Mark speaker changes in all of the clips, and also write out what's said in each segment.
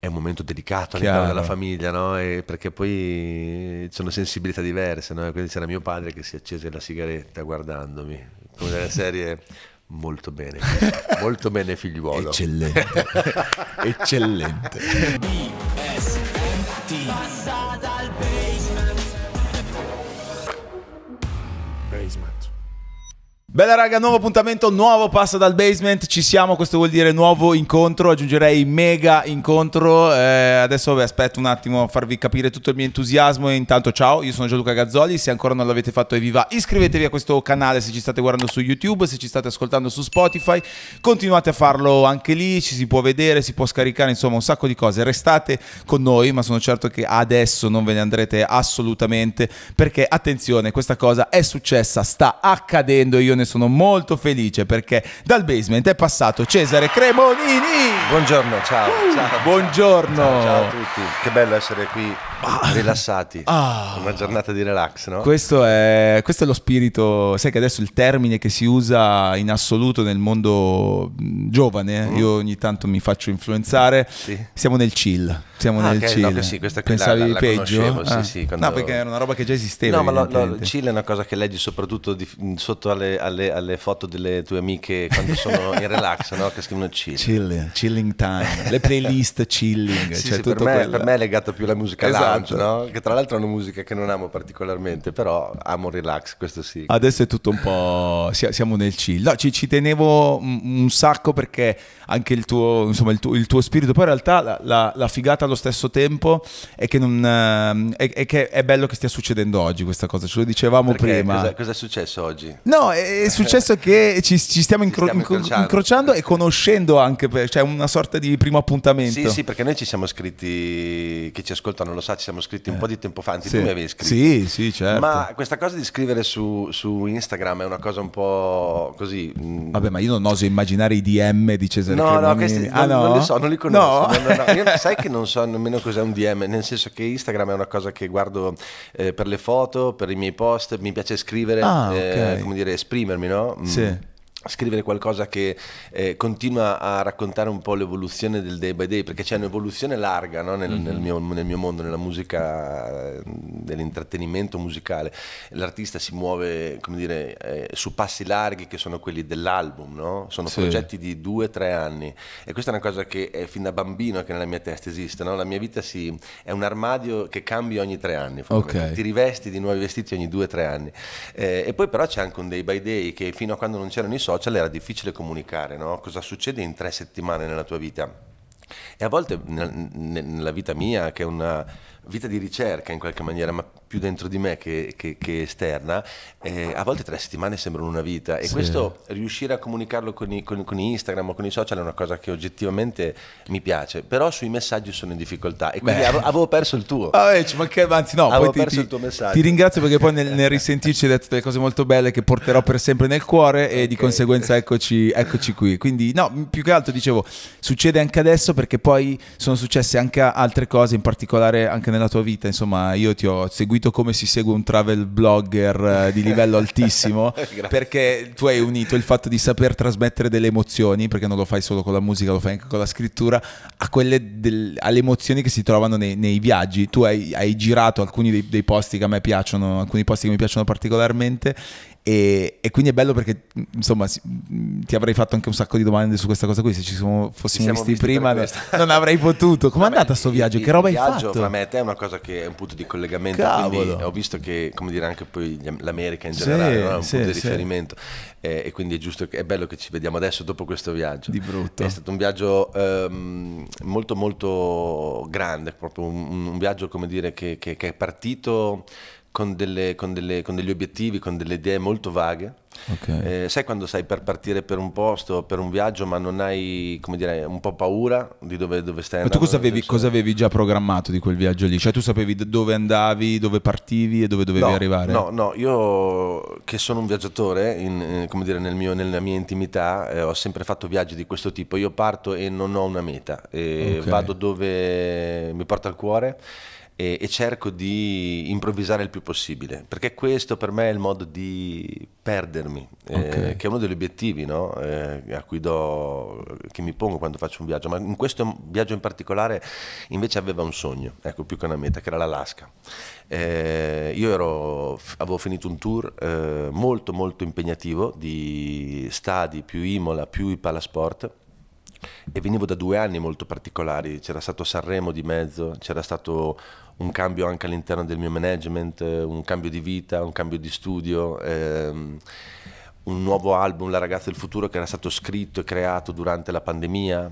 Speaker 1: è un momento delicato all'interno della famiglia, no? perché poi sono sensibilità diverse, no? Quindi c'era mio padre che si accese la sigaretta guardandomi, come nella serie molto bene, molto bene figliuolo. Eccellente, eccellente.
Speaker 2: Bella raga, nuovo appuntamento, nuovo passo dal basement, ci siamo, questo vuol dire nuovo incontro, aggiungerei mega incontro, eh, adesso vi aspetto un attimo a farvi capire tutto il mio entusiasmo e intanto ciao, io sono Gianluca Gazzoli, se ancora non l'avete fatto e viva iscrivetevi a questo canale se ci state guardando su YouTube, se ci state ascoltando su Spotify, continuate a farlo anche lì, ci si può vedere, si può scaricare, insomma un sacco di cose, restate con noi, ma sono certo che adesso non ve ne andrete assolutamente perché attenzione, questa cosa è successa, sta accadendo, io ne sono molto felice perché dal basement è passato Cesare Cremonini. Buongiorno, ciao. Uh, ciao buongiorno. Ciao, ciao a tutti, che bello essere qui Ah, rilassati. Ah, una giornata di relax, no? Questo è, questo è, lo spirito. Sai che adesso il termine che si usa in assoluto nel mondo giovane, eh, mm. io ogni tanto mi faccio influenzare. Sì. Siamo nel chill. Siamo ah, nel okay, chill. No, sì, Pensavi la, la, la peggio? Sì, ah. sì, quando... No, perché era una roba che già esisteva. No, ma lo, lo,
Speaker 1: chill è una cosa che leggi soprattutto di, sotto alle, alle, alle, foto delle tue amiche quando sono in relax, no? Che scrivono chill.
Speaker 2: chill. chilling time, le playlist chilling. Cioè per, me, per, me, è legato
Speaker 1: più alla musica esatto tanto, esatto, no? Che tra l'altro è una musica che non amo particolarmente, però amo relax, questo sì. Adesso
Speaker 2: è tutto un po'... siamo nel chill. No, ci, ci tenevo un sacco perché anche il tuo, insomma, il tuo, il tuo spirito, poi in realtà la, la, la, figata allo stesso tempo è che, non, ehm, è, è che, è, bello che stia succedendo oggi questa cosa, ce lo dicevamo perché prima. Cosa,
Speaker 1: cosa, è successo oggi?
Speaker 2: No, è, è successo che ci, ci stiamo, incro stiamo incrociando. incrociando. e conoscendo anche, cioè una sorta di primo appuntamento. Sì, sì, perché noi ci
Speaker 1: siamo scritti, che ci ascoltano lo sa, ci siamo scritti un eh. po' di tempo fa, anzi sì. tu mi avevi scritto.
Speaker 2: Sì, sì, certo. Ma
Speaker 1: questa cosa di scrivere su, su Instagram è una cosa un po' così... Mh. Mm. Vabbè, ma
Speaker 2: io non oso immaginare i DM di Cesare no, Cremonini. No, questi, ah, non, no, non li so, non li conosco. No? No,
Speaker 1: no, io, sai che non so nemmeno cos'è un DM, nel senso che Instagram è una cosa che guardo eh, per le foto, per i miei post, mi piace scrivere, ah, eh, okay. eh, come dire, esprimermi, no? Mm. Sì scrivere qualcosa che eh, continua a raccontare un po' l'evoluzione del day by day, perché c'è un'evoluzione larga no? nel, mm-hmm. nel, mhm. mio, nel, mio, mondo, nella musica, nell'intrattenimento musicale. L'artista si muove, come dire, eh, su passi larghi che sono quelli dell'album, no? sono sì. progetti di due, tre anni. E questa è una cosa che è fin da bambino che nella mia testa esiste, no? la mia vita si, è un armadio che cambia ogni tre anni, okay. ti rivesti di nuovi vestiti ogni due, tre anni. Eh, e poi però c'è anche un day by day che fino a quando non c'erano i social, social era difficile comunicare, no? Cosa succede in tre settimane nella tua vita? E a volte nella vita mia, che è una vita di ricerca in qualche maniera, ma più dentro di me che, che, che esterna, eh, a volte tre settimane sembrano una vita e sì. questo riuscire a comunicarlo con, i, con, con, Instagram o con i social è una cosa che oggettivamente mi piace, però sui messaggi sono in difficoltà
Speaker 2: e quindi Beh. avevo perso il tuo. Ah, eh, che, anzi no, avevo perso ti, il tuo messaggio. Ti ringrazio perché poi nel, nel risentirci hai detto delle cose molto belle che porterò per sempre nel cuore okay. e di conseguenza eccoci, eccoci qui. Quindi no, più che altro dicevo, succede anche adesso perché poi sono successe anche altre cose, in particolare anche nella tua vita, insomma io ti ho seguito seguito come si segue un travel blogger eh, di livello altissimo, perché tu hai unito il fatto di saper trasmettere delle emozioni, perché non lo fai solo con la musica, lo fai anche con la scrittura, a del, alle emozioni che si trovano nei, nei viaggi. Tu hai, hai girato alcuni dei, dei, posti che a me piacciono, alcuni posti che mi piacciono particolarmente e, e, quindi è bello perché, insomma, ti avrei fatto anche un sacco di domande su questa cosa qui. Se ci sono, fossimo visti, visti, prima, non avrei potuto. Com'è andata sto viaggio? Il, che roba hai fatto? Il viaggio fra me
Speaker 1: e te è una cosa che è un punto di collegamento. Cavolo. ho visto che, come dire, anche poi l'America in generale sì, è un sì, punto di sì. riferimento. E, e, quindi è giusto, è bello che ci vediamo adesso dopo questo viaggio. Di brutto. È stato un viaggio ehm, molto, molto grande. Proprio un, un, viaggio, come dire, che, che, che è partito con, delle, con, delle, con, degli obiettivi, con delle idee molto vaghe. Okay. Eh, sai quando stai per partire per un posto, per un viaggio, ma non hai, come dire, un po' paura di dove, dove stai andando? Ma tu cosa avevi,
Speaker 2: cosa avevi, già programmato di quel viaggio lì? Cioè tu sapevi dove andavi, dove partivi e dove dovevi no, arrivare? No,
Speaker 1: no, io che sono un viaggiatore, in, eh, come dire, nel mio, nella mia intimità, eh, ho sempre fatto viaggi di questo tipo. Io parto e non ho una meta, okay. vado dove mi porta il cuore e, e cerco di improvvisare il più possibile, perché questo per me è il modo di perdermi, eh, okay. eh, che è uno degli obiettivi no? eh, a cui do, che mi pongo quando faccio un viaggio, ma in questo viaggio in particolare invece aveva un sogno, ecco, più che una meta, che era l'Alaska. Eh, io ero, avevo finito un tour eh, molto molto impegnativo di stadi più Imola più i Palasport e venivo da due anni molto particolari, c'era stato Sanremo di mezzo, c'era stato un cambio anche all'interno del mio management, eh, un cambio di vita, un cambio di studio. Ehm, un nuovo album, La ragazza del futuro, che era stato scritto e creato durante la pandemia.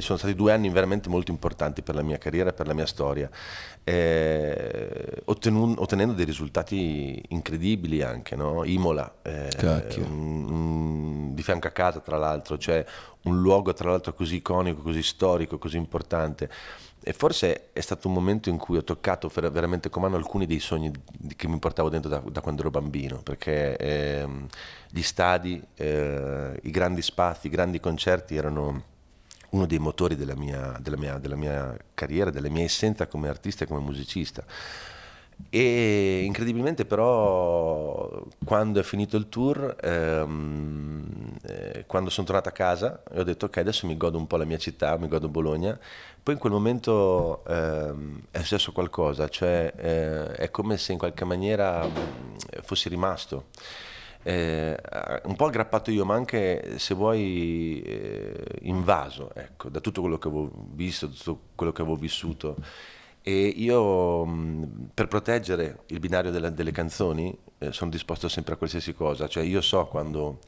Speaker 1: sono stati due anni veramente molto importanti per la mia carriera e per la mia storia, eh, ottenun, ottenendo dei risultati incredibili anche. No? Imola, eh, un, un, di fianco a casa tra l'altro, cioè un luogo tra l'altro così iconico, così storico, così importante e forse è stato un momento in cui ho toccato veramente con mano alcuni dei sogni che mi portavo dentro da, da quando ero bambino, perché eh, gli stadi, eh, i grandi spazi, i grandi concerti erano uno dei motori della mia, della mia, della mia carriera, della mia essenza come artista e come musicista. E incredibilmente però quando è finito il tour, ehm, eh, quando sono tornato a casa, ho detto ok adesso mi godo un po' la mia città, mi godo Bologna, poi in quel momento ehm, è successo qualcosa, cioè eh, è come se in qualche maniera mm, fossi rimasto. Eh, un po' aggrappato io, ma anche se vuoi eh, invaso ecco, da tutto quello che avevo visto, da tutto quello che avevo vissuto e io mm, per proteggere il binario della, delle canzoni eh, sono disposto sempre a qualsiasi cosa, cioè io so quando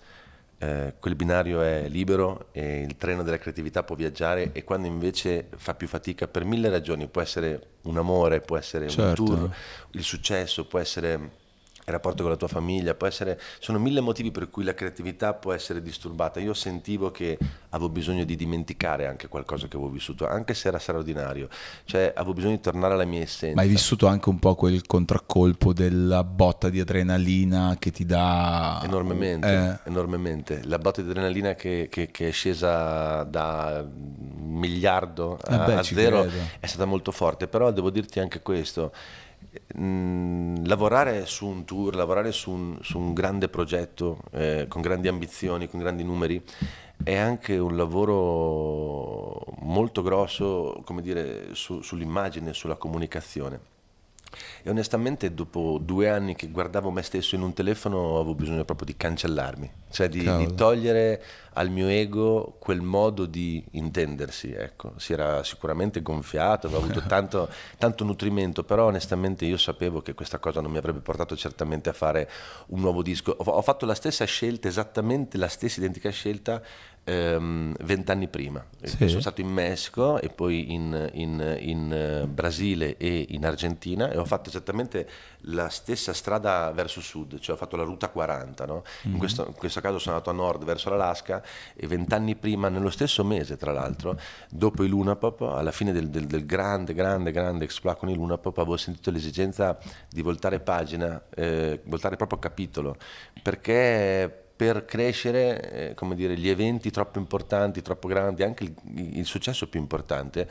Speaker 1: eh, quel binario è libero e il treno della creatività può viaggiare e quando invece fa più fatica per mille ragioni, può essere un amore, può essere certo. un tour, il successo, può essere il rapporto con la tua famiglia, può essere, sono mille motivi per cui la creatività può essere disturbata. Io sentivo che avevo bisogno di dimenticare anche qualcosa che avevo vissuto, anche se era straordinario, cioè avevo bisogno di tornare alla mia essenza. Ma hai vissuto
Speaker 2: anche un po' quel contraccolpo della botta di adrenalina che ti dà... Enormemente, eh.
Speaker 1: enormemente. La botta di adrenalina che, che, che è scesa da un miliardo a, eh beh, a zero credo. è stata molto forte, però devo dirti anche questo. Mm, lavorare su un tour, lavorare su un, su un grande progetto eh, con grandi ambizioni, con grandi numeri, è anche un lavoro molto grosso, come dire, su, sull'immagine, sulla comunicazione. E onestamente dopo due anni che guardavo me stesso in un telefono avevo bisogno proprio di cancellarmi, cioè di, di togliere al mio ego quel modo di intendersi. Ecco. Si era sicuramente gonfiato, aveva avuto tanto, tanto, nutrimento, però onestamente io sapevo che questa cosa non mi avrebbe portato certamente a fare un nuovo disco. Ho, ho fatto la stessa scelta, esattamente la stessa identica scelta Ehm, vent'anni prima. Eh, sì. Sono stato in Messico e poi in, in, in, eh, Brasile e in Argentina e ho fatto esattamente la stessa strada verso sud, cioè ho fatto la ruta 40. No? Mm-hmm. In, mhm. questo, in, questo, caso sono andato a nord verso l'Alaska e vent'anni prima, nello stesso mese tra l'altro, dopo il Lunapop, alla fine del, del, del grande, grande, grande exploit con il Lunapop, avevo sentito l'esigenza di voltare pagina, eh, voltare proprio capitolo, perché per crescere, eh, come dire, gli eventi troppo importanti, troppo grandi, anche il, il, successo più importante,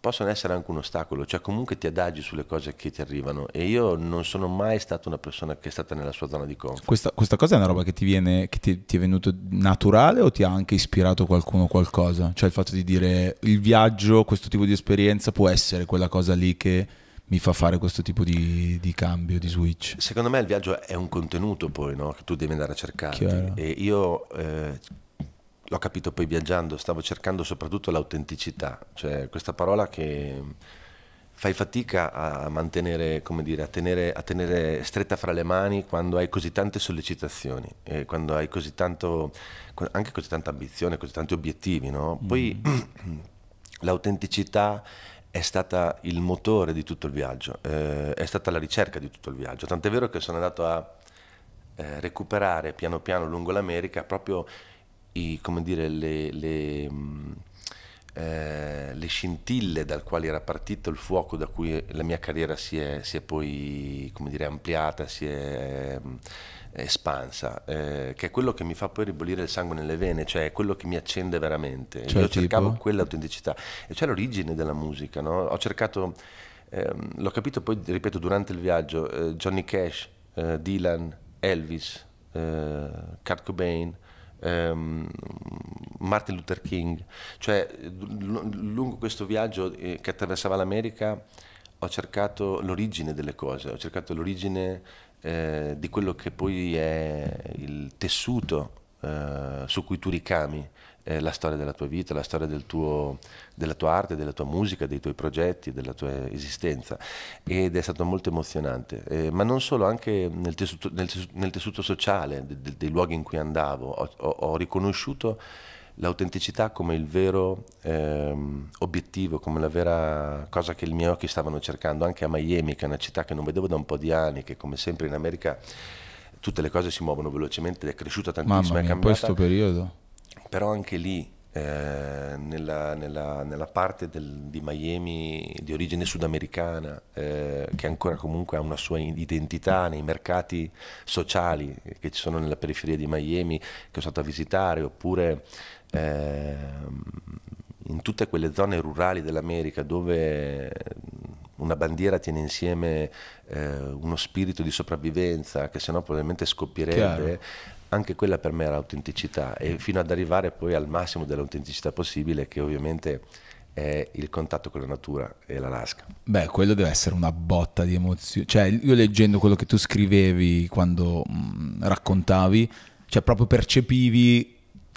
Speaker 1: possono essere anche un ostacolo, cioè comunque ti adagi sulle cose che ti arrivano e io non sono mai stata una persona che è stata nella sua zona di comfort.
Speaker 2: Questa, questa cosa è una roba che ti viene, che ti, ti è venuto naturale o ti ha anche ispirato qualcuno o qualcosa? Cioè il fatto di dire il viaggio, questo tipo di esperienza può essere quella cosa lì che mi fa fare questo tipo di, di, cambio, di switch.
Speaker 1: Secondo me il viaggio è un contenuto poi, no? che tu devi andare a cercare. E io eh, l'ho capito poi viaggiando, stavo cercando soprattutto l'autenticità, cioè questa parola che fai fatica a mantenere, come dire, a tenere, a tenere, stretta fra le mani quando hai così tante sollecitazioni, eh, quando hai così tanto, anche così tanta ambizione, così tanti obiettivi, no? Poi mm. l'autenticità è stata il motore di tutto il viaggio, eh, è stata la ricerca di tutto il viaggio, tant'è vero che sono andato a eh, recuperare piano piano lungo l'America proprio i, dire, le, le, mh, mm, eh, le, scintille dal quale era partito il fuoco da cui la mia carriera si è, si è poi dire, ampliata, si è... Mh, mm, espansa, eh, che è quello che mi fa poi ribollire il sangue nelle vene, cioè è quello che mi accende veramente. Cioè, Io tipo? cercavo quell'autenticità, e cioè l'origine della musica, no? Ho cercato, ehm, l'ho capito poi, ripeto, durante il viaggio, eh, Johnny Cash, eh, Dylan, Elvis, eh, Kurt Cobain, ehm, Martin Luther King, cioè lungo questo viaggio eh, che attraversava l'America ho cercato l'origine delle cose, ho cercato l'origine eh, di quello che poi è il tessuto eh, su cui tu ricami eh, la storia della tua vita, la storia del tuo, della tua arte, della tua musica, dei tuoi progetti, della tua esistenza. Ed è stato molto emozionante, eh, ma non solo, anche nel tessuto, nel, nel tessuto sociale, de, de, dei luoghi in cui andavo, ho, ho, ho riconosciuto l'autenticità come il vero ehm, obiettivo, come la vera cosa che i miei occhi stavano cercando anche a Miami, che è una città che non vedevo da un po' di anni, che come sempre in America tutte le cose si muovono velocemente, è cresciuta tantissimo, Mamma mia, è cambiata. In questo periodo. Però anche lì, eh, nella, nella, nella, parte del, di Miami di origine sudamericana, eh, che ancora comunque ha una sua identità nei mercati sociali che ci sono nella periferia di Miami, che ho stato a visitare, oppure Ehm, in tutte quelle zone rurali dell'America dove una bandiera tiene insieme eh, uno spirito di sopravvivenza che sennò probabilmente scoppierebbe. Chiaro. Anche quella per me era autenticità e mm. fino ad arrivare poi al massimo dell'autenticità possibile che ovviamente è il contatto con la natura e l'Alaska.
Speaker 2: Beh, quello deve essere una botta di emozioni. Cioè, io leggendo quello che tu scrivevi quando mh, raccontavi, cioè proprio percepivi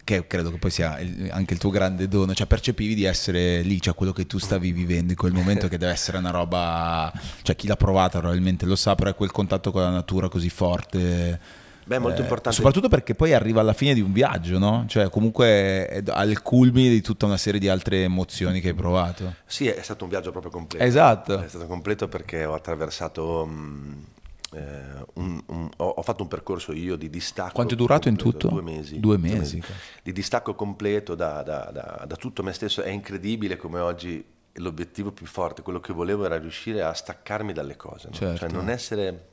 Speaker 2: che credo che poi sia il, anche il tuo grande dono, cioè percepivi di essere lì, cioè quello che tu stavi vivendo in quel momento che deve essere una roba, cioè chi l'ha provata probabilmente lo sa, però è quel contatto con la natura così forte.
Speaker 1: Beh, molto eh, importante. Soprattutto
Speaker 2: perché poi arriva alla fine di un viaggio, no? Cioè, comunque è al culmine di tutta una serie di altre emozioni che hai provato.
Speaker 1: Sì, è stato un viaggio proprio completo. Esatto. È stato completo perché ho attraversato. Mh mm, eh, un, un, ho, ho, fatto un percorso io di distacco. Quanto è durato completo, in tutto? Due
Speaker 2: mesi. Due mesi. Due mesi
Speaker 1: di distacco completo da, da, da, da, tutto me stesso. È incredibile come oggi l'obiettivo più forte, quello che volevo era riuscire a staccarmi dalle cose, no? Cioè, certo. cioè non essere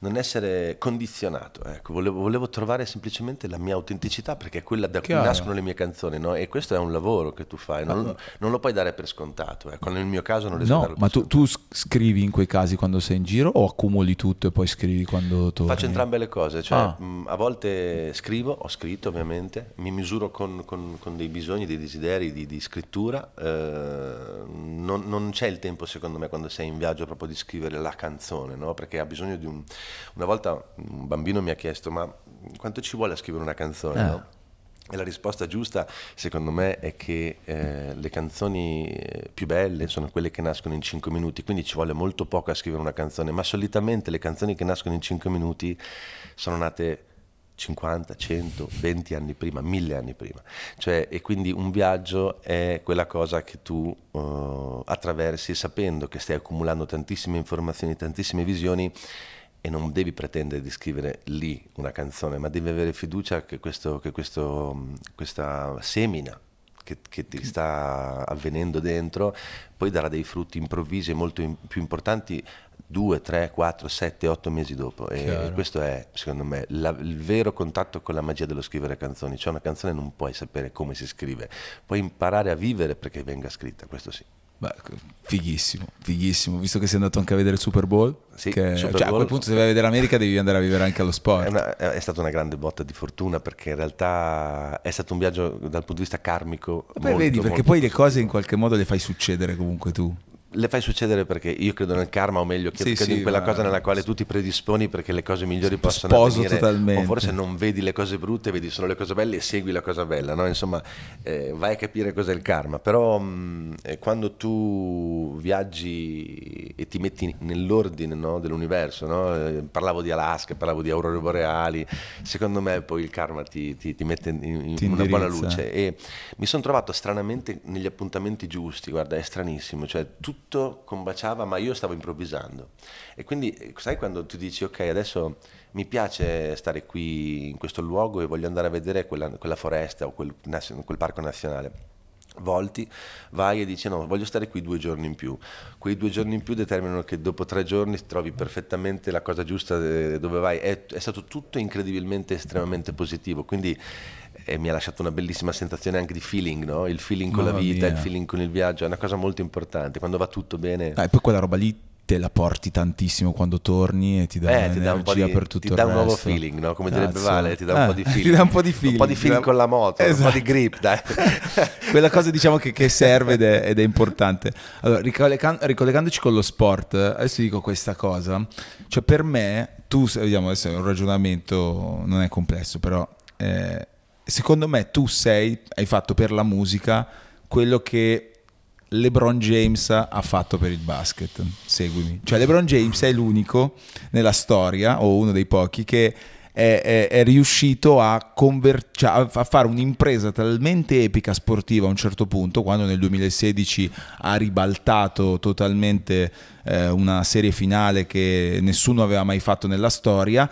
Speaker 1: non essere condizionato. Ecco. Volevo, volevo, trovare semplicemente la mia autenticità perché è quella da Chiaro. cui nascono le mie canzoni no? e questo è un lavoro che tu fai, non, ecco. non lo puoi dare per scontato. Ecco. Nel mio caso non riesco no, a darlo
Speaker 2: Ma tu, tu, scrivi in quei casi quando sei in giro o accumuli tutto e poi scrivi quando torni? Faccio entrambe le cose, cioè, ah. mh,
Speaker 1: mm, a volte scrivo, ho scritto ovviamente, mi misuro con, con, con dei bisogni, dei desideri di, di scrittura, eh, non, non, c'è il tempo secondo me quando sei in viaggio proprio di scrivere la canzone, no? perché ha bisogno di un una volta un bambino mi ha chiesto, ma quanto ci vuole a scrivere una canzone? Eh. No? E la risposta giusta, secondo me, è che eh, le canzoni eh, più belle sono quelle che nascono in 5 minuti, quindi ci vuole molto poco a scrivere una canzone, ma solitamente le canzoni che nascono in 5 minuti sono nate 50, 100, 20 anni prima, 1000 anni prima. Cioè, e quindi un viaggio è quella cosa che tu uh, attraversi sapendo che stai accumulando tantissime informazioni, tantissime visioni e non devi pretendere di scrivere lì una canzone, ma devi avere fiducia che, questo, che questo, mm, questa semina che, che, ti sta avvenendo dentro poi darà dei frutti improvvisi e molto in, più importanti due, tre, quattro, sette, otto mesi dopo. E Chiaro. questo è, secondo me, la, il vero contatto con la magia dello scrivere canzoni. Cioè una canzone non puoi sapere come si scrive, puoi imparare a vivere perché venga
Speaker 2: scritta, questo sì. Ecco, fighissimo, fighissimo, visto che sei andato anche a vedere il Super Bowl. Sì, che, Super cioè, Bowl. a quel punto se vai a vedere l'America devi andare a vivere anche allo sport. È, una, è, stata una grande botta di fortuna
Speaker 1: perché in realtà è stato un viaggio dal punto di vista karmico. Beh, molto, vedi, perché molto poi
Speaker 2: le cose in qualche modo le fai succedere comunque tu
Speaker 1: le fai succedere perché io credo nel karma, o meglio, che sì, credo sì, in quella cosa nella quale tu ti predisponi perché le cose migliori possono avvenire. Totalmente. O forse non vedi le cose brutte, vedi solo le cose belle e segui la cosa bella, no? Insomma, eh, vai a capire cos'è il karma. Però mh, mm, eh, quando tu viaggi e ti metti nell'ordine no? dell'universo, no? Eh, parlavo di Alaska, parlavo di aurore boreali, secondo me poi il karma ti, ti, ti mette in, in ti una buona luce. E mi sono trovato stranamente negli appuntamenti giusti, guarda, è stranissimo, cioè tutto tutto combaciava, ma io stavo improvvisando. E quindi sai quando tu dici ok, adesso mi piace stare qui in questo luogo e voglio andare a vedere quella, quella foresta o quel, quel parco nazionale volti, vai e dici no, voglio stare qui due giorni in più. Quei due giorni in più determinano che dopo tre giorni trovi perfettamente la cosa giusta eh, dove vai. È, è stato tutto incredibilmente, estremamente positivo. Quindi e mi ha lasciato una bellissima sensazione anche di feeling, no? il feeling con Mamma la vita, mia. il feeling con il viaggio, è una cosa molto importante, quando va tutto bene. Ah,
Speaker 2: e poi quella roba lì te la porti tantissimo quando torni e ti dà eh, ti dà un po' di, per tutto ti dà un nuovo feeling no? come Cazzo. direbbe Vale ti dà un po' di feeling eh, ti dà un po' di feeling, po di feeling
Speaker 1: con la moto esatto. un po' di esatto. grip
Speaker 2: dai quella cosa diciamo che, che serve ed è, ed è, importante allora ricollegandoci con lo sport adesso ti dico questa cosa cioè per me tu vediamo adesso è un ragionamento non è complesso però eh, secondo me tu sei, hai fatto per la musica quello che LeBron James ha fatto per il basket. Seguimi. Cioè LeBron James è l'unico nella storia, o uno dei pochi, che è, è, è riuscito a, conver- cioè a, fare un'impresa talmente epica sportiva a un certo punto, quando nel 2016 ha ribaltato totalmente eh, una serie finale che nessuno aveva mai fatto nella storia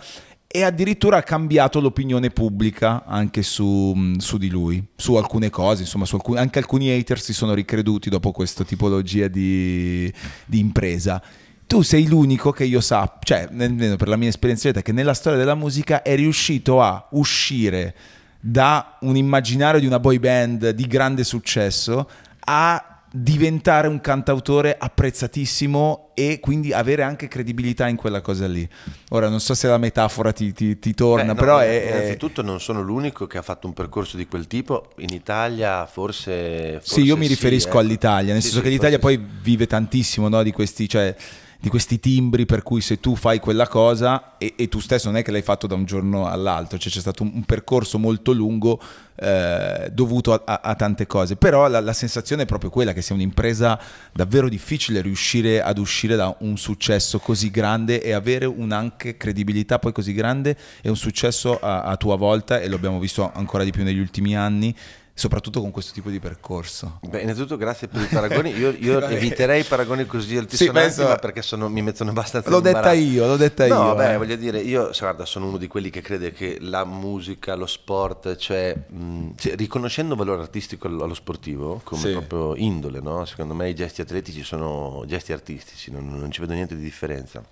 Speaker 2: e addirittura ha cambiato l'opinione pubblica anche su, su, di lui, su alcune cose, insomma, su alcun, anche alcuni hater si sono ricreduti dopo questa tipologia di, di impresa. Tu sei l'unico che io sappia, cioè, nemmeno per la mia esperienza di che nella storia della musica è riuscito a uscire da un immaginario di una boy band di grande successo a diventare un cantautore apprezzatissimo e quindi avere anche credibilità in quella cosa lì. Ora non so se la metafora ti, ti, ti torna, Beh, no, però eh, è... Innanzitutto
Speaker 1: non sono l'unico che ha fatto un percorso di quel tipo, in Italia forse... forse sì, io mi riferisco sì, ecco. all'Italia,
Speaker 2: nel sì, senso sì, che l'Italia poi vive tantissimo no, di questi... Cioè, di questi timbri per cui se tu fai quella cosa e, e, tu stesso non è che l'hai fatto da un giorno all'altro, cioè c'è stato un, un percorso molto lungo eh, dovuto a, a, a, tante cose, però la, la, sensazione è proprio quella che sia un'impresa davvero difficile riuscire ad uscire da un successo così grande e avere un'anche credibilità poi così grande e un successo a, a tua volta e lo abbiamo visto ancora di più negli ultimi anni soprattutto con questo tipo di percorso.
Speaker 1: Beh, innanzitutto grazie per i paragoni, io, io eviterei paragoni così altisonanti sì, penso... perché sono, mi mettono abbastanza L'ho detta io, l'ho detta no, io. No, beh, eh. voglio dire, io guarda, sono uno di quelli che crede che la musica, lo sport, cioè, mh, cioè riconoscendo valore artistico allo sportivo come sì. proprio indole, no? secondo me i gesti atletici sono gesti artistici, non, non ci vedo niente di differenza,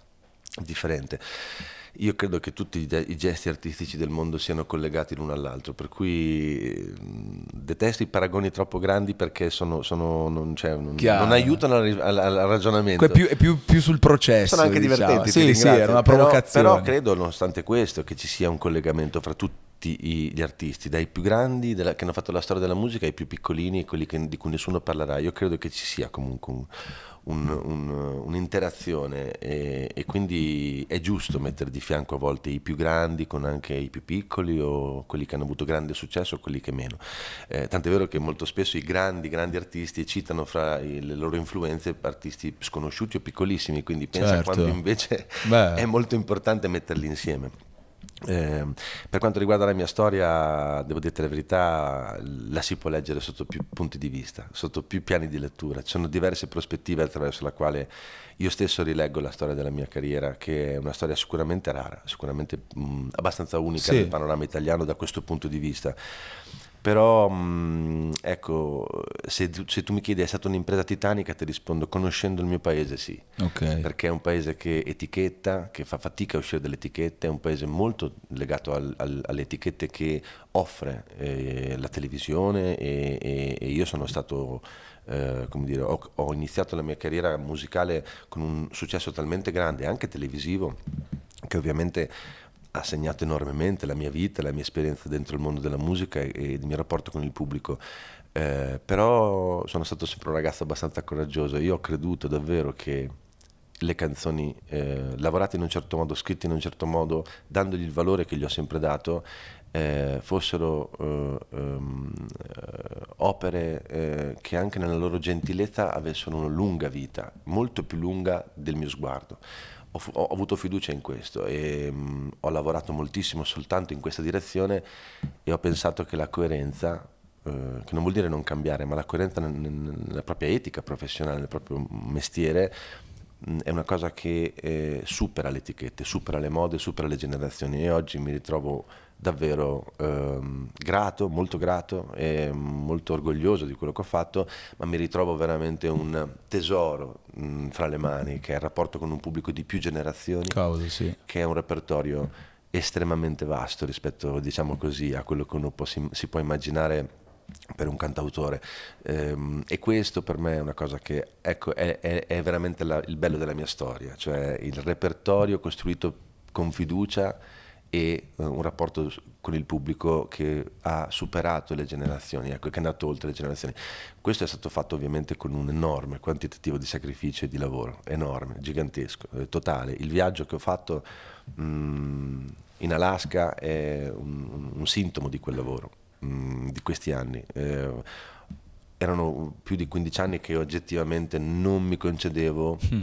Speaker 1: differente io credo che tutti i gesti artistici del mondo siano collegati l'uno all'altro, per cui detesto i paragoni troppo grandi perché sono, sono, non, cioè, non, non, aiutano al, al, al ragionamento. È più, è
Speaker 2: più, più, sul processo. Sono anche diciamo. divertenti, sì, sì, era una provocazione. Però, però
Speaker 1: credo, nonostante questo, che ci sia un collegamento fra tutti gli artisti, dai più grandi della, che hanno fatto la storia della musica ai più piccolini quelli che, di cui nessuno parlerà. Io credo che ci sia comunque un, un, un, un'interazione e, e, quindi è giusto mettere di fianco a volte i più grandi con anche i più piccoli o quelli che hanno avuto grande successo o quelli che meno. Eh, tant'è vero che molto spesso i grandi, grandi artisti citano fra i, le loro influenze artisti sconosciuti o piccolissimi, quindi pensa certo. quando invece Beh. è molto importante metterli insieme. Eh, per quanto riguarda la mia storia, devo dirti la verità, la si può leggere sotto più punti di vista, sotto più piani di lettura. Ci sono diverse prospettive attraverso la quale io stesso rileggo la storia della mia carriera, che è una storia sicuramente rara, sicuramente mh, abbastanza unica sì. nel panorama italiano da questo punto di vista. Però, mh, mm, ecco, se, se, tu mi chiedi è stata un'impresa titanica, ti rispondo conoscendo il mio paese sì. Okay. Perché è un paese che etichetta, che fa fatica a uscire dall'etichetta è un paese molto legato al, al, alle etichette che offre eh, la televisione e, e, e io sono stato Uh, come dire, ho, ho, iniziato la mia carriera musicale con un successo talmente grande, anche televisivo, che ovviamente ha segnato enormemente la mia vita, la mia esperienza dentro il mondo della musica e, e il mio rapporto con il pubblico. Eh, però sono stato sempre un ragazzo abbastanza coraggioso. Io ho creduto davvero che le canzoni eh, lavorate in un certo modo, scritte in un certo modo, dandogli il valore che gli ho sempre dato, eh, fossero um, opere eh, che anche nella loro gentilezza avessero una lunga vita, molto più lunga del mio sguardo ho, ho, avuto fiducia in questo e mh, mm, ho lavorato moltissimo soltanto in questa direzione e ho pensato che la coerenza, eh, che non vuol dire non cambiare, ma la coerenza nella propria etica professionale, nel proprio mestiere, mh, mm, è una cosa che eh, supera le etichette, supera le mode, supera le generazioni e oggi mi ritrovo davvero ehm, grato, molto grato e molto orgoglioso di quello che ho fatto, ma mi ritrovo veramente un tesoro mh, mm, fra le mani, che è il rapporto con un pubblico di più generazioni, Causa, sì. che è un repertorio estremamente vasto rispetto, diciamo così, a quello che uno può, si, si, può immaginare per un cantautore ehm, e questo per me è una cosa che ecco, è, è, è veramente la, il bello della mia storia cioè il repertorio costruito con fiducia e eh, un rapporto con il pubblico che ha superato le generazioni, ecco, che è andato oltre le generazioni. Questo è stato fatto ovviamente con un enorme quantitativo di sacrificio e di lavoro, enorme, gigantesco, eh, totale. Il viaggio che ho fatto mh, mm, in Alaska è un, un, sintomo di quel lavoro, mh, mm, di questi anni. Eh, erano più di 15 anni che oggettivamente non mi concedevo mm.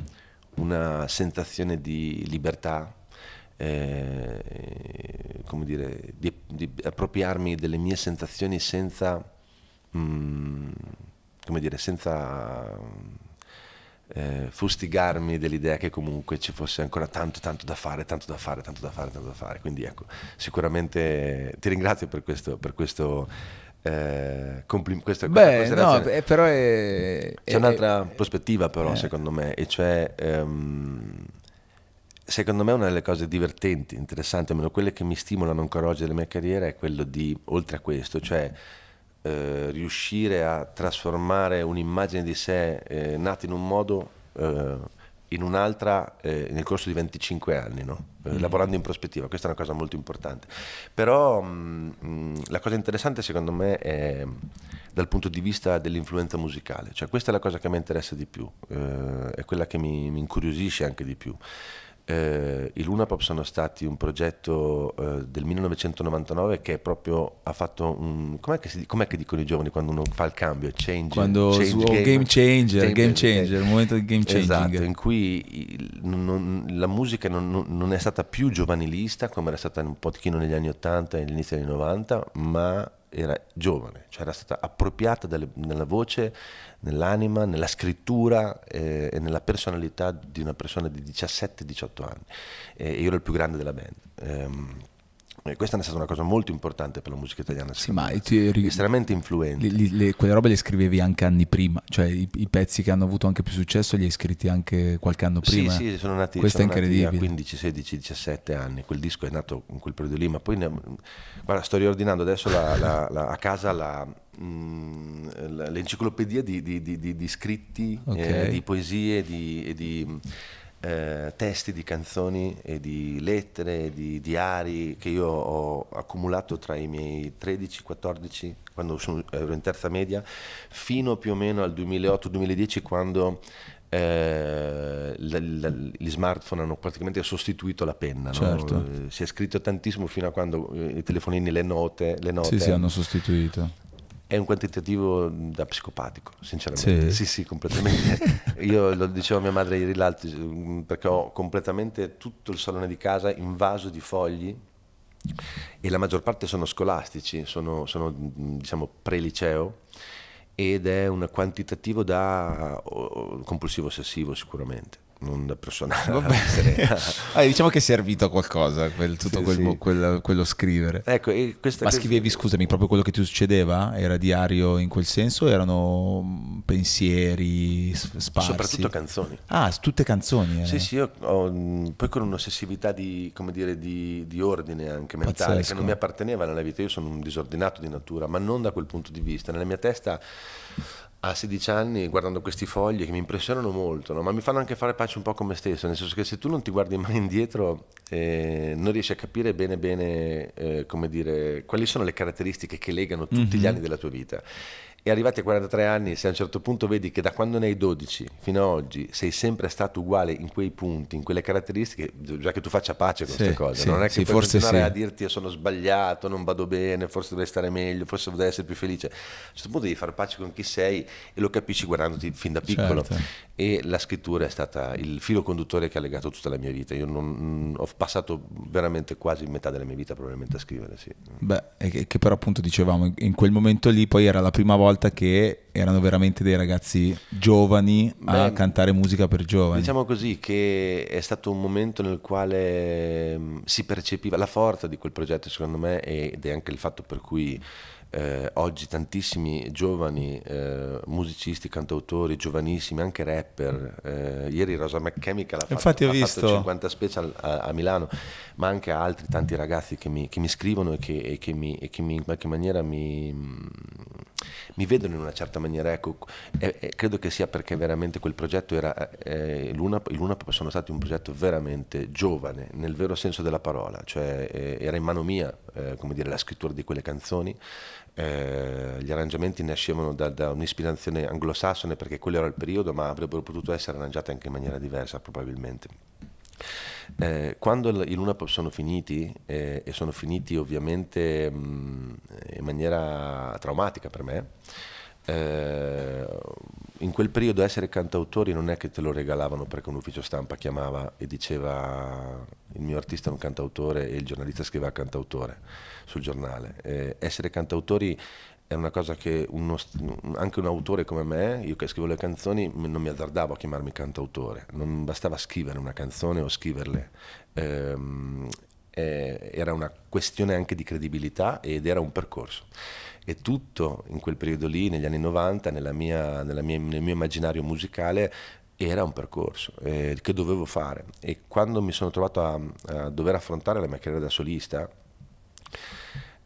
Speaker 1: una sensazione di libertà eh, come dire, di, di, appropriarmi delle mie sensazioni senza, mm, come dire, senza eh, fustigarmi dell'idea che comunque ci fosse ancora tanto, tanto da fare, tanto da fare, tanto da fare, tanto da fare. Quindi ecco, sicuramente ti ringrazio per questo, per questo eh, compli- questa, Beh, no, è, eh,
Speaker 2: però è, c'è è, un'altra è,
Speaker 1: prospettiva però eh. secondo me e cioè um, secondo me una delle cose divertenti, interessanti, almeno quelle che mi stimolano ancora oggi della mia carriera è quello di, oltre a questo, cioè eh, riuscire a trasformare un'immagine di sé eh, nata in un modo eh, in un'altra eh, nel corso di 25 anni, no? Eh, mm. lavorando in prospettiva, questa è una cosa molto importante. Però mh, mm, mm, la cosa interessante secondo me è dal punto di vista dell'influenza musicale, cioè questa è la cosa che a me interessa di più, eh, è quella che mi, mi incuriosisce anche di più eh, i Luna Pop sono stati un progetto eh, del 1999 che proprio ha fatto un... Com'è che, si, com'è che, dicono i giovani quando uno fa il cambio? Change, quando change su, game, game, changer, game changer, il momento del game changer. Esatto, in cui il, non, la musica non, non, è stata più giovanilista come era stata un pochino negli anni 80 e all'inizio degli anni 90, ma era giovane, cioè era stata appropriata dalle, nella voce, nell'anima, nella scrittura eh, e nella personalità di una persona di 17-18 anni. E io ero il più grande della band. Ehm, e questa è stata una cosa molto importante per la musica
Speaker 2: italiana. Sì, ma ti, estremamente influente. Le, le, quelle robe le scrivevi anche anni prima, cioè i, i, pezzi che hanno avuto anche più successo li hai scritti anche qualche anno prima. Sì, sì, sono nati, Questo sono è nati a 15,
Speaker 1: 16, 17 anni. Quel disco è nato in quel periodo lì, ma poi ne, guarda, sto riordinando adesso la, la, la, a casa la, mh, mm, l'enciclopedia di, di, di, di scritti, eh, okay. eh, di poesie e di eh, testi di canzoni e di lettere, di diari che io ho accumulato tra i miei 13-14, quando sono, ero in terza media, fino più o meno al 2008-2010 quando eh, la, la, gli smartphone hanno praticamente sostituito la penna. Certo. No? Eh, si è scritto tantissimo fino a quando eh, i telefonini, le note, le note sì, sì, hanno sostituito è un quantitativo mm, da psicopatico, sinceramente. Sì, sì, sì completamente. Io lo dicevo a mia madre ieri l'altro, mm, perché ho completamente tutto il salone di casa invaso di fogli e la maggior parte sono scolastici, sono, sono mm, diciamo pre-liceo ed è un quantitativo da compulsivo ossessivo sicuramente non da persona ah,
Speaker 2: diciamo che è servito a qualcosa quel, tutto sì, quel, sì. Quel, quello scrivere. Ecco, Ma scrivevi, scusami, proprio quello che ti succedeva? Era diario in quel senso? Erano mm, pensieri sparsi? Soprattutto canzoni. Ah, tutte canzoni? Eh. Sì, sì,
Speaker 1: io ho, mm, poi con un'ossessività di, come dire, di, di ordine anche mentale Pazzesco. che non mi apparteneva nella vita. Io sono un disordinato di natura, ma non da quel punto di vista. Nella mia testa a 16 anni guardando questi fogli che mi impressionano molto, no? ma mi fanno anche fare pace un po' con me stesso, nel senso che se tu non ti guardi mai indietro eh, non riesci a capire bene bene eh, come dire, quali sono le caratteristiche che legano tutti mm-hmm. gli mhm. anni della tua vita e arrivati a 43 anni, se a un certo punto vedi che da quando ne hai 12 fino ad oggi sei sempre stato uguale in quei punti, in quelle caratteristiche, già che tu faccia pace con sì, queste cose, sì, non è che sì, puoi continuare sì. a dirti sono sbagliato, non vado bene, forse dovrei stare meglio, forse dovrei essere più felice. A un certo punto devi fare pace con chi sei e lo capisci guardandoti fin da piccolo. Certo. E la scrittura è stata il filo conduttore che ha legato tutta la mia vita. Io non, mm, ho passato veramente quasi metà della mia vita probabilmente a scrivere. Sì.
Speaker 2: Beh, che però appunto dicevamo, in quel momento lì poi era la prima volta volta che erano veramente dei ragazzi giovani a cantare musica per giovani.
Speaker 1: Diciamo così che è stato un momento nel quale mm, si percepiva la forza di quel progetto secondo me ed è anche il fatto per cui eh, oggi tantissimi giovani eh, musicisti, cantautori, giovanissimi, anche rapper. Eh, ieri Rosa McChemical ha, fatto, ha fatto, 50 special a, a, Milano, ma anche altri tanti ragazzi che mi, che mi scrivono e che, e che mi, e che mi, in qualche maniera mi mm, mi vedono in una certa maniera. Ecco, eh, eh, credo che sia perché veramente quel progetto era. Eh, eh Luna, Luna sono stati un progetto veramente giovane, nel vero senso della parola, cioè eh, era in mano mia eh, come dire, la scrittura di quelle canzoni. Eh, gli arrangiamenti nascevano da, da un'ispirazione anglosassone perché quello era il periodo, ma avrebbero potuto essere arrangiate anche in maniera diversa probabilmente. Eh, quando i Lunap sono finiti, eh, e sono finiti ovviamente mh, mm, in maniera traumatica per me, eh, in quel periodo essere cantautori non è che te lo regalavano perché un ufficio stampa chiamava e diceva il mio artista è un cantautore e il giornalista scriveva cantautore sul giornale. Eh, essere cantautori è una cosa che uno, anche un autore come me, io che scrivo le canzoni, non mi azzardavo a chiamarmi cantautore, non bastava scrivere una canzone o scriverle. Ehm, eh, era una questione anche di credibilità ed era un percorso. E tutto in quel periodo lì, negli anni 90, nella mia, nella mia, nel mio immaginario musicale, era un percorso eh, che dovevo fare. E quando mi sono trovato a, a dover affrontare la mia carriera da solista,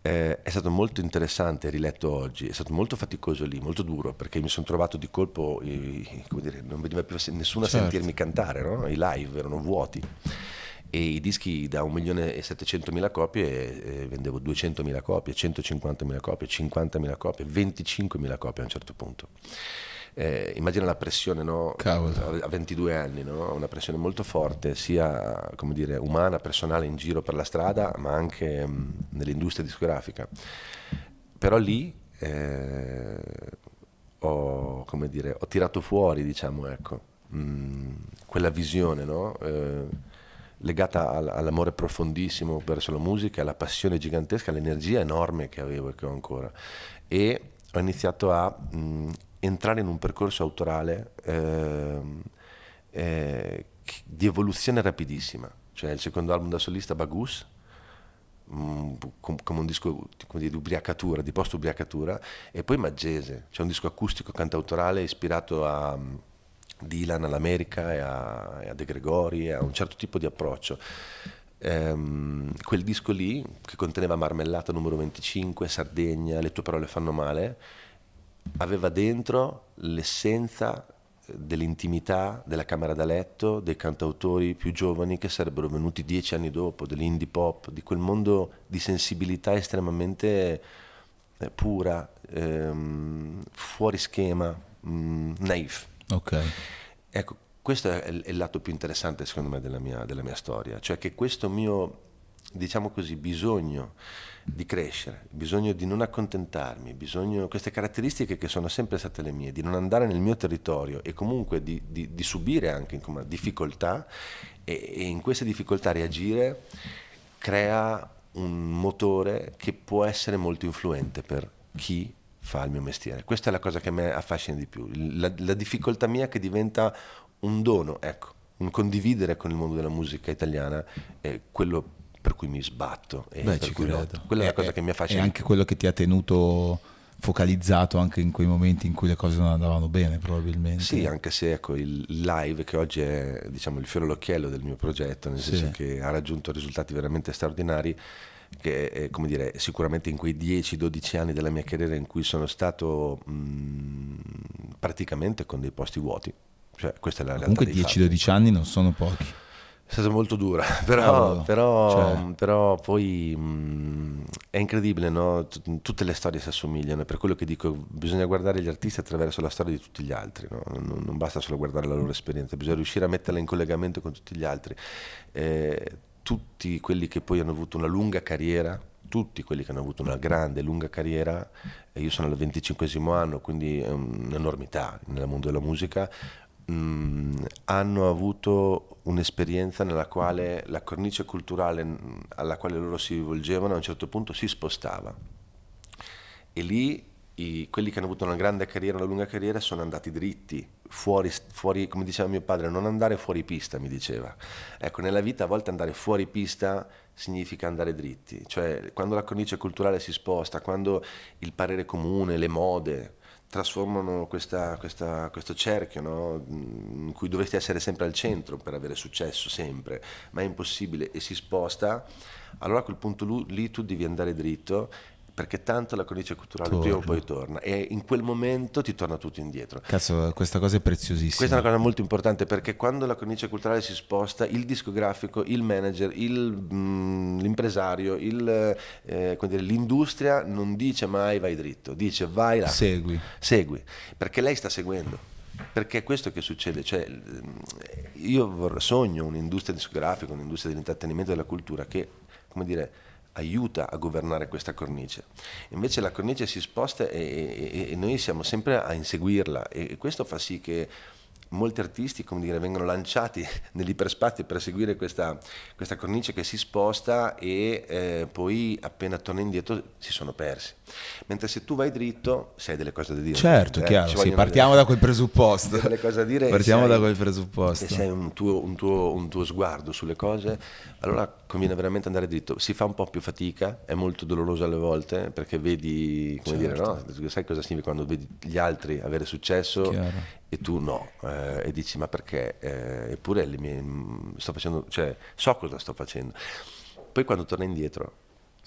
Speaker 1: eh, è stato molto interessante riletto oggi, è stato molto faticoso lì, molto duro, perché mi sono trovato di colpo, eh, come dire, non veniva più nessuno certo. a sentirmi cantare, no? i live erano vuoti e i dischi da 1.700.000 copie eh, vendevo 200.000 copie, 150.000 copie, 50.000 copie, 25.000 copie a un certo punto eh, immagina la pressione no? a 22 anni, no? una pressione molto forte sia dire, umana, personale in giro per la strada, ma anche mh, mm, nell'industria discografica. Però lì eh, ho, dire, ho, tirato fuori diciamo, ecco, mh, mm, quella visione. No? Eh, legata all'amore profondissimo verso la musica, alla passione gigantesca, all'energia enorme che avevo e che ho ancora. E ho iniziato a mh, mm, entrare in un percorso autorale ehm, eh, eh, di evoluzione rapidissima. Cioè il secondo album da solista, Bagus, mm, come un disco come di ubriacatura, di post-ubriacatura, e poi Maggese, cioè un disco acustico cantautorale ispirato a mm, Dylan, all'America e a, e a De Gregori, a un certo tipo di approccio. Ehm, quel disco lì, che conteneva Marmellata numero 25, Sardegna, Le tue parole fanno male, aveva dentro l'essenza eh, dell'intimità della camera da letto, dei cantautori più giovani che sarebbero venuti dieci anni dopo, dell'indie pop, di quel mondo di sensibilità estremamente eh, pura, ehm, fuori schema, mh, mm, naive. Okay. Ecco, questo è il, è il, lato più interessante secondo me della mia, della mia storia, cioè che questo mio, diciamo così, bisogno di crescere, bisogno di non accontentarmi, bisogno, queste caratteristiche che sono sempre state le mie, di non andare nel mio territorio e comunque di, di, di subire anche come, difficoltà e, e in queste difficoltà reagire crea un motore che può essere molto influente per chi fa il mio mestiere. Questa è la cosa che a me affascina di più, la, la difficoltà mia che diventa un dono, ecco, un condividere con il mondo della musica italiana eh, quello per cui mi sbatto. E Beh, ci credo. quella è, è la cosa che mi ha affascinato. E anche
Speaker 2: quello che ti ha tenuto focalizzato anche in quei momenti in cui le cose non andavano bene probabilmente. Sì,
Speaker 1: anche se ecco il live che oggi è diciamo il fiore all'occhiello del mio progetto, nel senso sì. che ha raggiunto risultati veramente straordinari che è, come dire, sicuramente in quei 10-12 anni della mia carriera in cui sono stato mh, mhmm, praticamente con dei posti
Speaker 2: vuoti. Cioè, questa
Speaker 1: è la Comunque 10-12
Speaker 2: anni non sono pochi.
Speaker 1: È stata molto dura, però, oh, però, cioè. però poi mh, mm, è incredibile, no? tutte le storie si assomigliano, per quello che dico, bisogna guardare gli artisti attraverso la storia di tutti gli altri, no? non, non, basta solo guardare la loro esperienza, bisogna riuscire a metterla in collegamento con tutti gli altri. Eh, tutti quelli che poi hanno avuto una lunga carriera, tutti quelli che hanno avuto una grande, lunga carriera, io sono al 25 anno, quindi è un'enormità nel mondo della musica, mh, mm, hanno avuto un'esperienza nella quale la cornice culturale mm, alla quale loro si rivolgevano a un certo punto si spostava e lì i, quelli che hanno avuto una grande carriera, una lunga carriera sono andati dritti, fuori, fuori, come diceva mio padre, non andare fuori pista, mi diceva. Ecco, nella vita a volte andare fuori pista significa andare dritti, cioè quando la cornice culturale si sposta, quando il parere comune, le mode, trasformano questa, questa, questo cerchio no? in cui dovresti essere sempre al centro per avere successo sempre, ma è impossibile e si sposta, allora a quel punto lì tu devi andare dritto perché tanto la cornice culturale torna. prima o poi torna e in quel momento ti torna tutto indietro.
Speaker 2: Cazzo, questa cosa è preziosissima. Questa è una
Speaker 1: cosa molto importante perché quando la cornice culturale si sposta, il discografico, il manager, il, mh, mm, l'impresario, il, eh, dire, l'industria non dice mai vai dritto, dice vai là. Segui. Segui, perché lei sta seguendo perché è questo che succede, cioè, mm, io sogno un'industria discografica, un'industria dell'intrattenimento e della cultura che, come dire, aiuta a governare questa cornice. Invece la cornice si sposta e, e, e noi siamo sempre a inseguirla e, e questo fa sì che molti artisti dire, vengono lanciati nell'iperspazio per seguire questa, questa, cornice che si sposta e eh, poi appena torna indietro si sono persi. Mentre se tu vai dritto, sei delle cose da dire. Certo, eh, chiaro, sì, partiamo delle... da quel presupposto. Delle cose da dire. Partiamo da quel presupposto. E se hai un tuo, un, un tuo sguardo sulle cose, allora conviene veramente andare dritto. Si fa un po' più fatica, è molto doloroso alle volte, perché vedi, come certo. dire, no? Certo. sai cosa significa quando vedi gli altri avere successo chiaro. e tu no, eh, e dici ma perché? Eh, eppure mie, mm, sto facendo, cioè so cosa sto facendo. Poi quando torna indietro